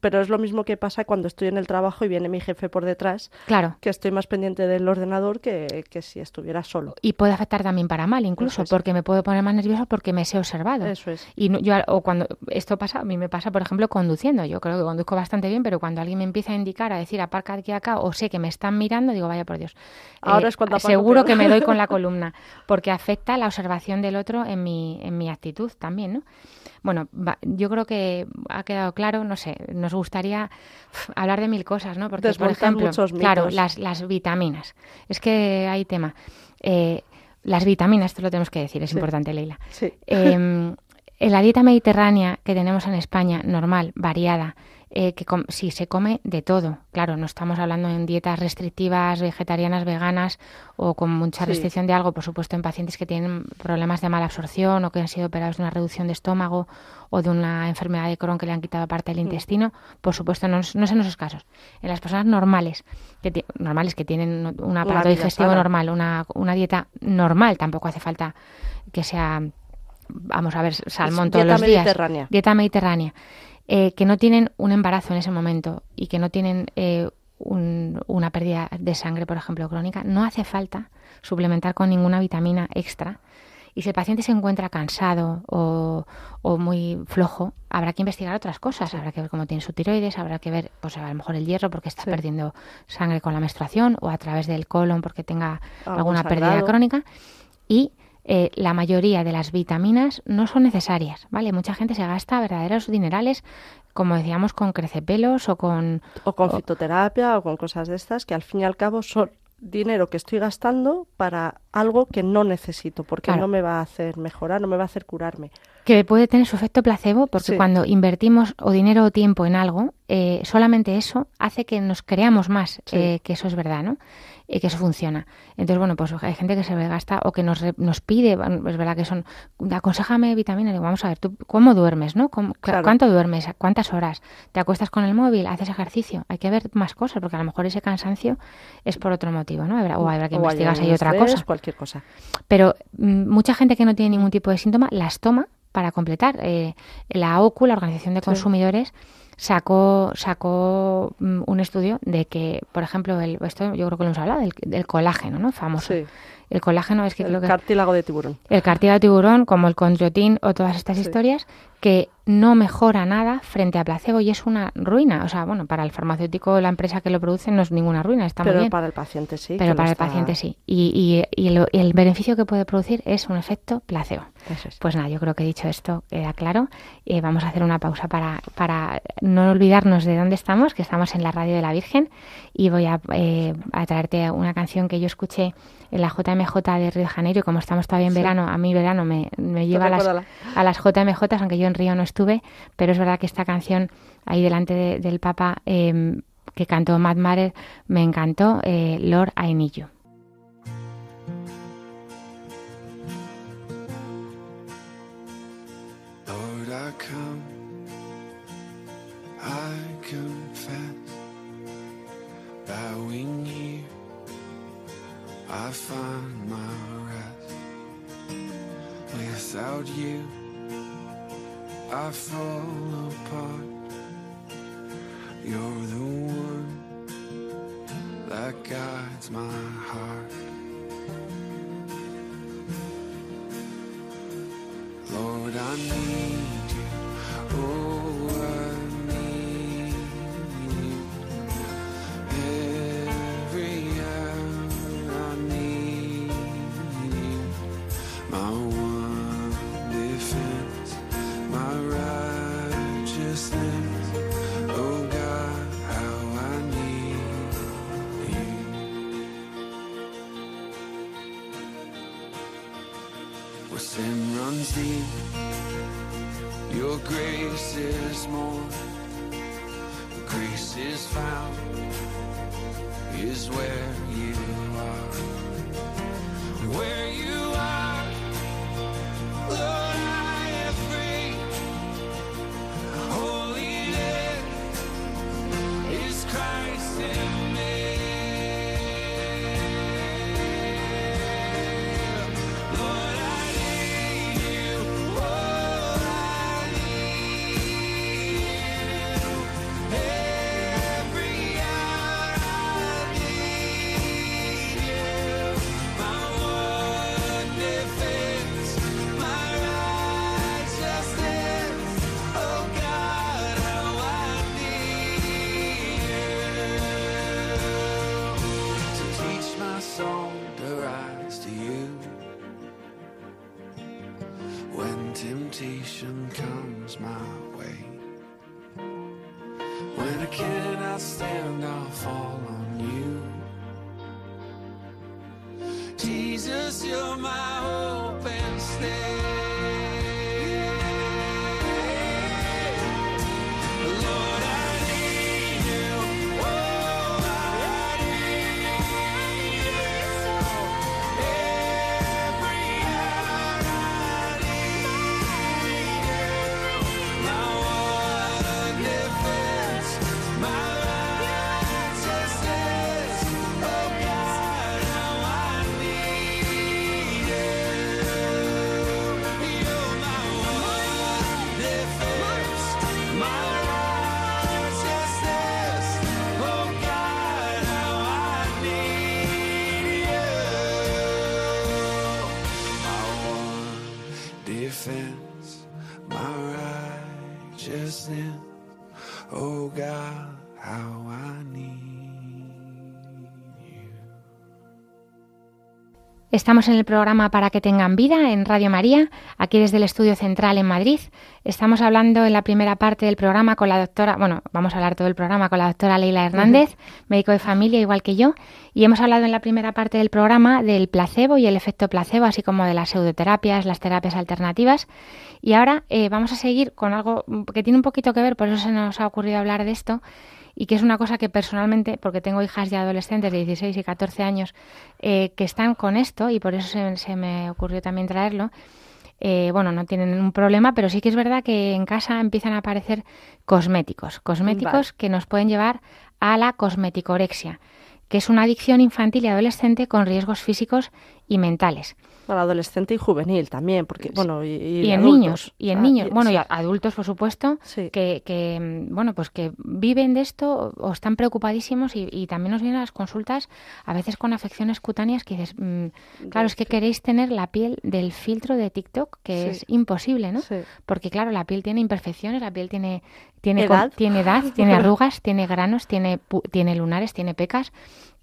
pero es lo mismo que pasa cuando estoy en el trabajo y viene mi jefe por detrás. Claro. Que estoy más pendiente del ordenador que, si estuviera solo. Y puede afectar también para mal, incluso, porque me puedo poner más nerviosa porque me sé observado. Eso es. Y yo, o cuando esto pasa, a mí me pasa, por ejemplo, conduciendo. Yo creo que conduzco bastante bien, pero cuando alguien me empieza a indicar, a decir, aparca aquí acá, o sé que me están mirando, digo, vaya por Dios. Ahora eh, es cuando Seguro que me doy con la columna, porque afecta la observación del otro en mi, en mi actitud también, ¿no? Bueno, yo creo que ha quedado claro, no sé, nos gustaría hablar de mil cosas, ¿no? Porque, por ejemplo, claro, las, las vitaminas. Es que hay tema. Eh, las vitaminas, esto lo tenemos que decir, es importante, Leila. Em, en la dieta mediterránea que tenemos en España, normal, variada, eh, que si se come de todo. Claro, no estamos hablando en dietas restrictivas, vegetarianas, veganas o con mucha restricción de algo, por supuesto, en pacientes que tienen problemas de mala absorción o que han sido operados de una reducción de estómago o de una enfermedad de Crohn que le han quitado parte del mm. intestino. Por supuesto, no, es en esos casos. En las personas normales, que normales que tienen un aparato digestivo normal, una, una dieta normal, tampoco hace falta que sea, vamos a ver, salmón todos los días. Dieta mediterránea. Dieta mediterránea eh, que no tienen un embarazo en ese momento y que no tienen eh, una pérdida de sangre, por ejemplo, crónica, no hace falta suplementar con ninguna vitamina extra. Y si el paciente se encuentra cansado o, muy flojo, habrá que investigar otras cosas. Habrá que ver cómo tiene su tiroides, habrá que ver, pues a lo mejor el hierro porque está perdiendo sangre con la menstruación o a través del colon porque tenga alguna pérdida crónica. Y eh, la mayoría de las vitaminas no son necesarias, ¿vale? Mucha gente se gasta verdaderos dinerales, como decíamos, con crecepelos o con... O con fitoterapia o con cosas de estas que al fin y al cabo son dinero que estoy gastando para algo que no necesito, porque no me va a hacer mejorar, no me va a hacer curarme. Que puede tener su efecto placebo porque cuando invertimos o dinero o tiempo en algo, eh, solamente eso hace que nos creamos más eh, que eso es verdad, ¿no? Y que eso funciona. Entonces, bueno, pues hay gente que se gasta o que nos, nos pide, es verdad que son, aconsejame vitamina, vamos a ver, ¿tú cómo duermes, no? ¿Cuánto duermes? ¿Cuántas horas? ¿Te acuestas con el móvil? ¿Haces ejercicio? Hay que ver más cosas, porque a lo mejor ese cansancio es por otro motivo, ¿no? o habrá que investigar si hay otra cosa. cualquier cosa. Pero mm, mucha gente que no tiene ningún tipo de síntoma las toma para completar. Eh, la OCU, la Organización de Consumidores, sacó, sacó mm, un estudio de que, por ejemplo, el, esto yo creo que lo hemos hablado, del, del colágeno, ¿no? Famoso. El colágeno es que el cartílago de tiburón. El cartílago de tiburón, como el condriotín o todas estas historias, que no mejora nada frente a placebo y es una ruina. O sea, bueno, para el farmacéutico, la empresa que lo produce, no es ninguna ruina, está Pero muy bien. para el paciente sí. Pero para el paciente sí. Y, el beneficio que puede producir es un efecto placebo. Pues nada, yo creo que dicho esto queda claro. Eh, vamos a hacer una pausa para, no olvidarnos de dónde estamos, que estamos en la radio de la Virgen. Y voy a, eh, a traerte una canción que yo escuché en la JM MJ de Río de Janeiro, como estamos todavía en verano, a mí verano me, lleva a las, a las, JMJ, aunque yo en Río no estuve, pero es verdad que esta canción ahí delante del Papa em, que cantó Matt Mare me encantó, eh, Lord I Need You. I find my rest Without you I fall apart You're the one That guides my heart Lord, I need you Oh Estamos en el programa Para que tengan vida en Radio María, aquí desde el Estudio Central en Madrid. Estamos hablando en la primera parte del programa con la doctora, bueno, vamos a hablar todo el programa con la doctora Leila Hernández, médico de familia igual que yo, y hemos hablado en la primera parte del programa del placebo y el efecto placebo, así como de las pseudoterapias, las terapias alternativas. Y ahora eh, vamos a seguir con algo que tiene un poquito que ver, por eso se nos ha ocurrido hablar de esto, y que es una cosa que personalmente, porque tengo hijas ya adolescentes de 16 y 14 años eh, que están con esto y por eso se, me ocurrió también traerlo. Eh, bueno, no tienen un problema, pero sí que es verdad que en casa empiezan a aparecer cosméticos, cosméticos que nos pueden llevar a la cosmeticorexia, que es una adicción infantil y adolescente con riesgos físicos y mentales. Para adolescente y juvenil también, porque, bueno, y, en niños, y en ah, niños, bueno, y adultos, por supuesto, que, mm, bueno, pues que viven de esto o están preocupadísimos y, también nos vienen las consultas a veces con afecciones cutáneas que dices, mm, mm, claro, es que queréis tener la piel del filtro de TikTok, que es imposible, ¿no? Porque, claro, la piel tiene imperfecciones, la piel tiene tiene edad, tiene, edad, tiene arrugas, tiene granos, tiene, tiene lunares, tiene pecas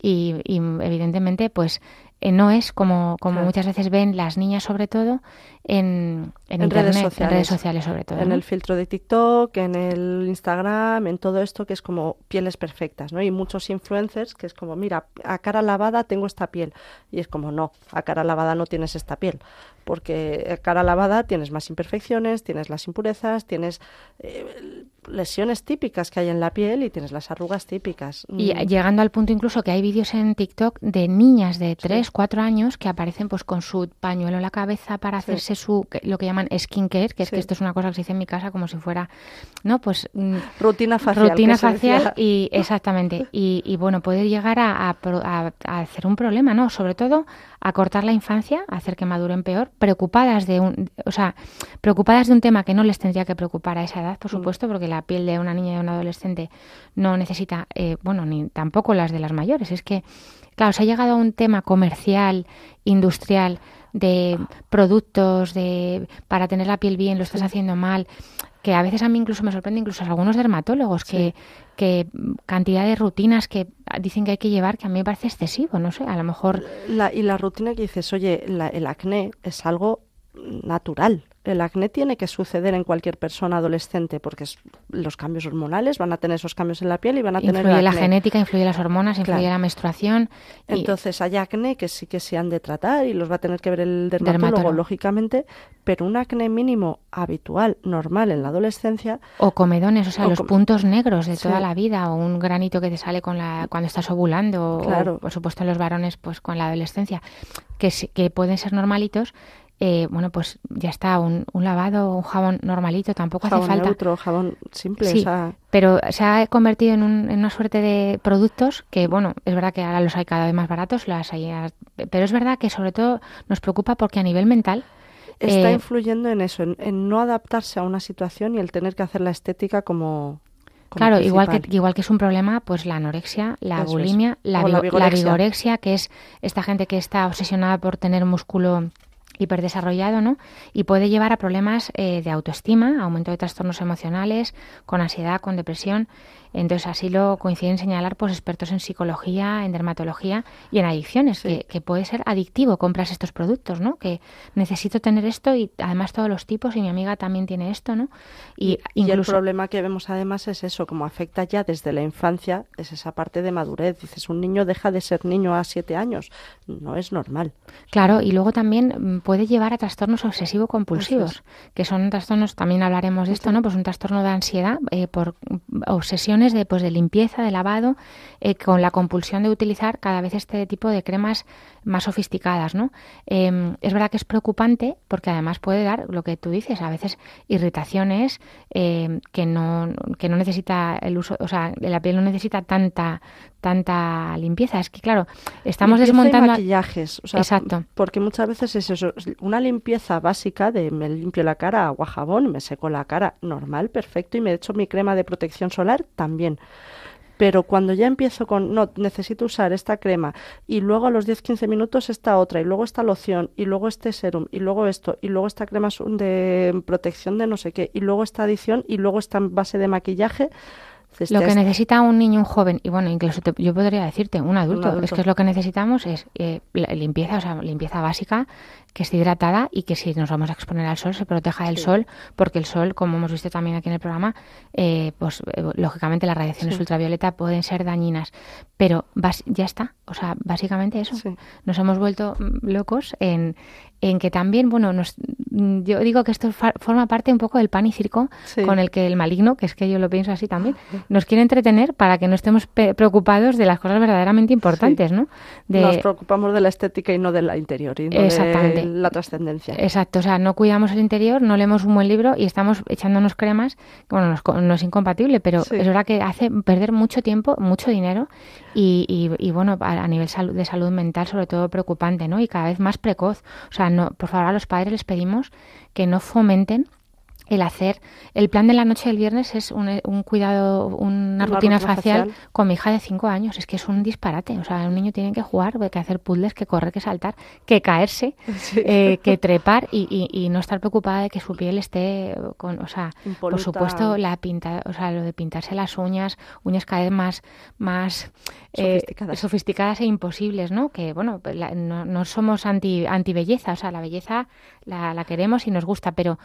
y, y, evidentemente pues eh, no es como, como muchas veces ven las niñas sobre todo en, redes sociales. en sociales sobre todo. En el filtro de TikTok, en el Instagram, en todo esto que es como pieles perfectas, ¿no? Y muchos influencers que es como, mira, a cara lavada tengo esta piel. Y es como, no, a cara lavada no tienes esta piel porque eh, cara lavada tienes más imperfecciones, tienes las impurezas, tienes eh, lesiones típicas que hay en la piel y tienes las arrugas típicas. Y mm. llegando al punto incluso que hay vídeos en TikTok de niñas de 3, 4 años que aparecen pues con su pañuelo en la cabeza para hacerse su lo que llaman skincare, que es que esto es una cosa que se hace en mi casa como si fuera, ¿no? Pues mm, rutina facial. Rutina facial y exactamente. Y, bueno, puede llegar a, a hacer un problema, ¿no? Sobre todo acortar la infancia, hacer que maduren peor, preocupadas de un, o sea, preocupadas de un tema que no les tendría que preocupar a esa edad, por mm. supuesto, porque la piel de una niña y de un adolescente no necesita, eh, bueno, ni tampoco las de las mayores. Es que, claro, se ha llegado a un tema comercial, industrial, de ah. productos, de para tener la piel bien, lo estás haciendo mal que a veces a mí incluso me sorprende, incluso a algunos dermatólogos, que, que cantidad de rutinas que dicen que hay que llevar, que a mí me parece excesivo, no sé, a lo mejor... y la rutina que dices, oye, el acné es algo natural. El acné tiene que suceder en cualquier persona adolescente porque los cambios hormonales van a tener esos cambios en la piel y van a tener. Influye la genética, influye las hormonas, influye la menstruación. Entonces hay acné que sí que se han de tratar y los va a tener que ver el dermatólogo, lógicamente, pero un acné mínimo habitual, normal en la adolescencia. O comedones, o sea, los puntos negros de toda la vida, o un granito que te sale con la, cuando estás ovulando, claro. o por supuesto los varones, pues con la adolescencia, que, que pueden ser normalitos eh, bueno, pues ya está, un, lavado, un jabón normalito, tampoco hace falta. Neutro, jabón simple. Sí, pero se ha convertido en, una suerte de productos que, bueno, es verdad que ahora los hay cada vez más baratos, las hay, pero es verdad que sobre todo nos preocupa porque a nivel mental... Está eh, influyendo en eso, en, no adaptarse a una situación y el tener que hacer la estética como, Claro, igual que, igual que es un problema, pues la anorexia, la bulimia, la, la, vigorexia, que es esta gente que está obsesionada por tener músculo hiperdesarrollado, ¿no? Y puede llevar a problemas eh, de autoestima, aumento de trastornos emocionales, con ansiedad, con depresión entonces así lo coinciden señalar pues expertos en psicología, en dermatología y en adicciones, que, puede ser adictivo compras estos productos, ¿no? Que necesito tener esto y además todos los tipos y mi amiga también tiene esto, ¿no? Y, el problema que vemos además es eso, como afecta ya desde la infancia, es esa parte de madurez. Dices, un niño deja de ser niño a siete años, no es normal. Claro, y luego también mm, puede llevar a trastornos obsesivo-compulsivos, que son trastornos, también hablaremos de esto, ¿no? Pues un trastorno de ansiedad eh, por mm, obsesiones pues, de, limpieza, de lavado, eh, con la compulsión de utilizar cada vez este tipo de cremas más sofisticadas, em, es verdad que es preocupante porque además puede dar lo que tú dices, a veces irritaciones eh, que no que no necesita el uso, o sea, la piel no necesita tanta tanta limpieza. Es que, claro, estamos desmontando. maquillajes, o sea, Exacto. Porque muchas veces es eso, una limpieza básica de me limpio la cara, agua, jabón, me seco la cara, normal, perfecto, y me echo mi crema de protección solar también. Pero cuando ya empiezo con, no, necesito usar esta crema y luego a los 10-15 minutos esta otra y luego esta loción y luego este serum y luego esto y luego esta crema de protección de no sé qué y luego esta adición y luego esta base de maquillaje, lo que necesita un niño, un joven, y bueno, incluso yo podría decirte, un adulto, es que es lo que necesitamos es eh, limpieza, o sea, limpieza básica, que esté hidratada y que si nos vamos a exponer al sol se proteja del sol, porque el sol, como hemos visto también aquí en el programa, eh, pues eh, lógicamente las radiaciones ultravioleta pueden ser dañinas, pero ya está, o sea, básicamente eso. Nos hemos vuelto mm, locos en, en que también, bueno, mm, yo digo que esto forma parte un poco del pan y circo con el que el maligno, que es que yo lo pienso así también, nos quiere entretener para que no estemos preocupados de las cosas verdaderamente importantes, ¿no? Nos preocupamos de la estética y no de la interioridad. Exactamente la trascendencia. Exacto, o sea, no cuidamos el interior, no leemos un buen libro y estamos echándonos cremas, que bueno, no, es, incompatible, pero es verdad que hace perder mucho tiempo, mucho dinero y, y, bueno, a, nivel de salud mental sobre todo preocupante, ¿no? Y cada vez más precoz. O sea, no, por favor a los padres les pedimos que no fomenten el hacer, el plan de la noche del viernes es un, eh, un cuidado, una, rutina, facial, con mi hija de 5 años. Es que es un disparate. O sea, un niño tiene que jugar, que hacer puzzles, que correr, que saltar, que caerse, eh, que trepar y, y, no estar preocupada de que su piel esté con, o sea, por supuesto, la pinta, o sea, lo de pintarse las uñas, uñas cada vez más, más eh, sofisticadas. e imposibles, ¿no? Que, bueno, no, no, somos anti, anti belleza. O sea, la belleza la, queremos y nos gusta, pero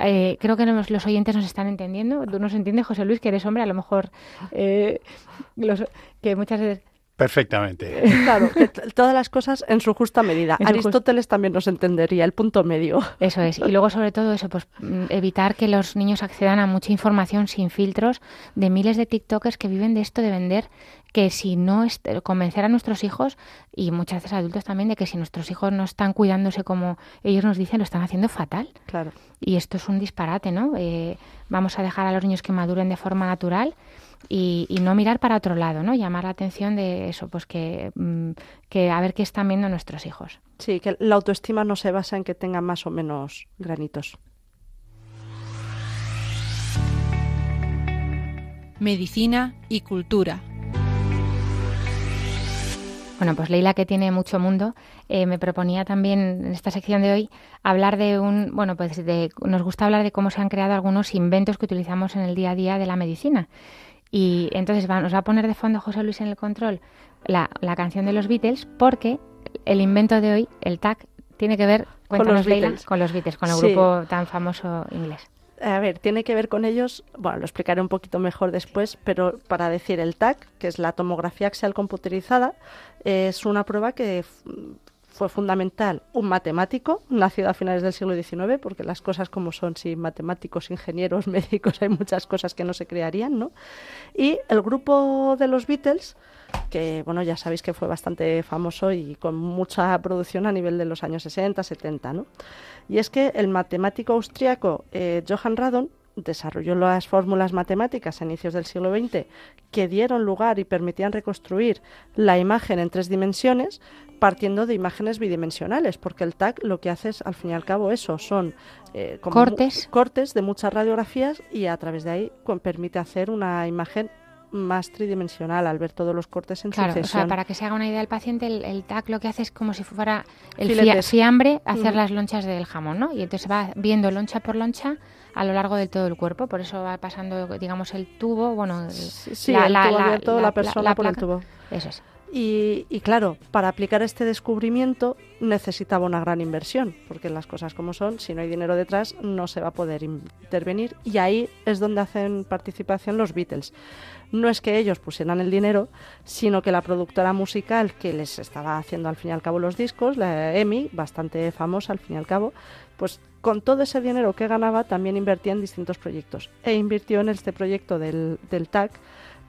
eh, creo que los oyentes nos están entendiendo. Tú nos entiendes, José Luis, que eres hombre, a lo mejor eh, que muchas veces Perfectamente. Eh, claro, todas las cosas en su justa medida. Aristóteles también nos entendería, el punto medio. Eso es. Y luego, sobre todo, eso, pues mm, evitar que los niños accedan a mucha información sin filtros de miles de TikTokers que viven de esto de vender que si no eh, convencer a nuestros hijos y muchas veces adultos también de que si nuestros hijos no están cuidándose como ellos nos dicen lo están haciendo fatal claro y esto es un disparate no eh, vamos a dejar a los niños que maduren de forma natural y, no mirar para otro lado, ¿no? Llamar la atención de eso, pues mm, que, a ver qué están viendo nuestros hijos. Sí, que la autoestima no se basa en que tengan más o menos granitos. Medicina y cultura. Bueno, pues Leila, que tiene mucho mundo, eh, me proponía también en esta sección de hoy hablar de un, bueno, pues nos gusta hablar de cómo se han creado algunos inventos que utilizamos en el día a día de la medicina. Y entonces nos va a poner de fondo José Luis en el control la, canción de los Beatles porque el invento de hoy, el TAC tiene que ver, con los Beatles, con, los Beatles, con el grupo tan famoso inglés. A ver, tiene que ver con ellos, bueno, lo explicaré un poquito mejor después, pero para decir el TAC, que es la tomografía axial computerizada, es una prueba que fue fundamental un matemático, nacido a finales del siglo XIX, porque las cosas como son, sin matemáticos, ingenieros, médicos, hay muchas cosas que no se crearían, ¿no? Y el grupo de los Beatles, que bueno, ya sabéis que fue bastante famoso y con mucha producción a nivel de los años 60, 70, ¿no? Y es que el matemático austriaco eh, Johann Radon desarrolló las fórmulas matemáticas a inicios del siglo XX que dieron lugar y permitían reconstruir la imagen en tres dimensiones partiendo de imágenes bidimensionales, porque el TAC lo que hace es, al fin y al cabo, eso, son eh, cortes. cortes de muchas radiografías y a través de ahí permite hacer una imagen más tridimensional al ver todos los cortes en claro, para que se haga una idea del paciente, el, TAC lo que hace es como si fuera el fiambre hacer las lonchas del jamón, ¿no? Y entonces va viendo loncha por loncha a lo largo de todo el cuerpo, por eso va pasando, digamos, el tubo, bueno, sí, la, el tubo la, la, persona por el tubo. Eso es. Y, claro, para aplicar este descubrimiento necesitaba una gran inversión, porque las cosas como son, si no hay dinero detrás, no se va a poder intervenir. Y ahí es donde hacen participación los Beatles. No es que ellos pusieran el dinero, sino que la productora musical que les estaba haciendo al fin y al cabo los discos, la EMI, bastante famosa al fin y al cabo, pues con todo ese dinero que ganaba también invertía en distintos proyectos. E invirtió en este proyecto del, del TAC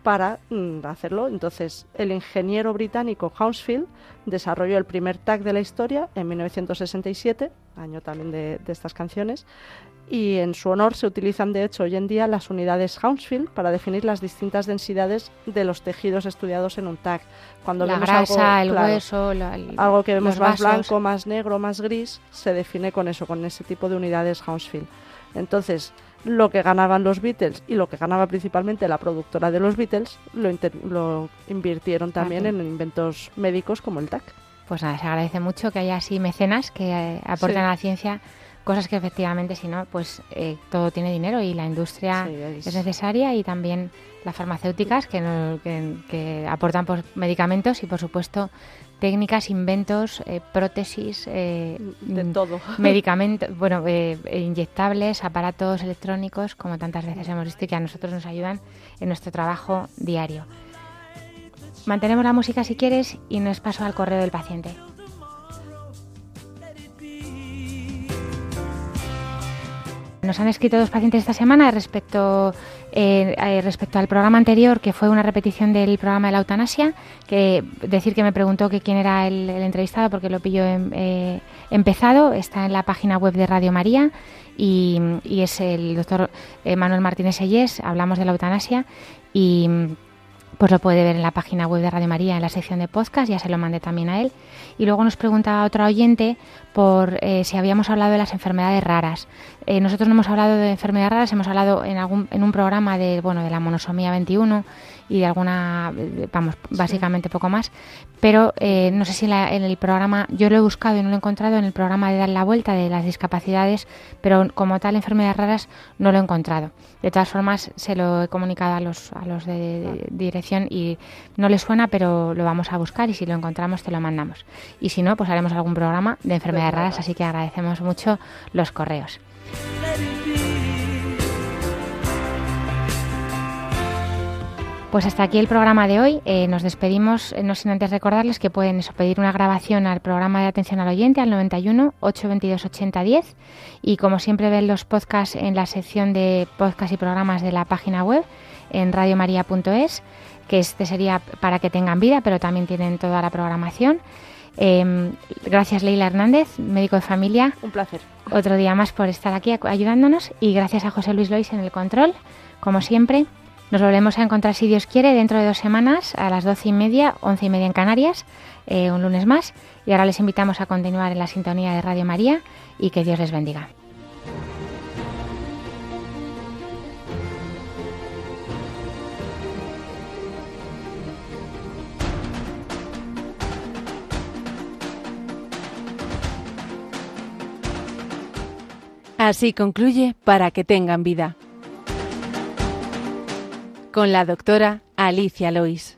para mm, hacerlo. Entonces, el ingeniero británico Hounsfield desarrolló el primer tag de la historia en 1967, año también de, estas canciones, y en su honor se utilizan de hecho hoy en día las unidades Hounsfield para definir las distintas densidades de los tejidos estudiados en un tag. Cuando la vemos grasa, algo, el hueso, algo que vemos más blanco, más negro, más gris, se define con eso, con ese tipo de unidades Hounsfield. Entonces, lo que ganaban los Beatles y lo que ganaba principalmente la productora de los Beatles lo, lo invirtieron también en inventos médicos como el TAC. Pues nada, se agradece mucho que haya así mecenas que eh, aportan a la ciencia cosas que efectivamente si no, pues eh, todo tiene dinero y la industria es... necesaria y también las farmacéuticas que, aportan por pues, medicamentos y por supuesto técnicas, inventos, eh, prótesis, eh, de mm, todo, medicamentos, bueno, eh, inyectables, aparatos electrónicos, como tantas veces hemos visto y que a nosotros nos ayudan en nuestro trabajo diario. Mantenemos la música si quieres y nos paso al correo del paciente. Nos han escrito dos pacientes esta semana respecto eh, eh, respecto al programa anterior, que fue una repetición del programa de la eutanasia, que decir que me preguntó que quién era el, entrevistado porque lo pillo em, eh, empezado, está en la página web de Radio María y, y es el doctor Manuel Martínez Sellés, hablamos de la eutanasia y pues lo puede ver en la página web de Radio María, en la sección de podcast, ya se lo mandé también a él. Y luego nos preguntaba otra oyente por eh, si habíamos hablado de las enfermedades raras. Eh, nosotros no hemos hablado de enfermedades raras, hemos hablado en, algún, en un programa de, bueno, de la monosomía 21, y de alguna, eh, vamos, básicamente poco más. Pero eh, no sé si en, el programa, yo lo he buscado y no lo he encontrado en el programa de Dar la Vuelta de las discapacidades, pero como tal, enfermedades raras no lo he encontrado. De todas formas, se lo he comunicado a los, a los de, de ah. dirección y no les suena, pero lo vamos a buscar y si lo encontramos te lo mandamos. Y si no, pues haremos algún programa de enfermedades raras, así que agradecemos mucho los correos. Pues hasta aquí el programa de hoy. Eh, nos despedimos, eh, no sin antes recordarles que pueden pedir una grabación al programa de atención al oyente al 91 822 8010 y como siempre ven los podcasts en la sección de podcasts y programas de la página web en radiomaria.es, que este sería para que tengan vida, pero también tienen toda la programación. Em, gracias Leila Hernández, médico de familia. Un placer. Otro día más por estar aquí ayudándonos y gracias a José Luis Lois en el control, como siempre. Nos volvemos a encontrar, si Dios quiere, dentro de dos semanas, a las doce y media, once y media en Canarias, eh, un lunes más. Y ahora les invitamos a continuar en la sintonía de Radio María y que Dios les bendiga. Así concluye para que tengan vida con la doctora Alicia Lois.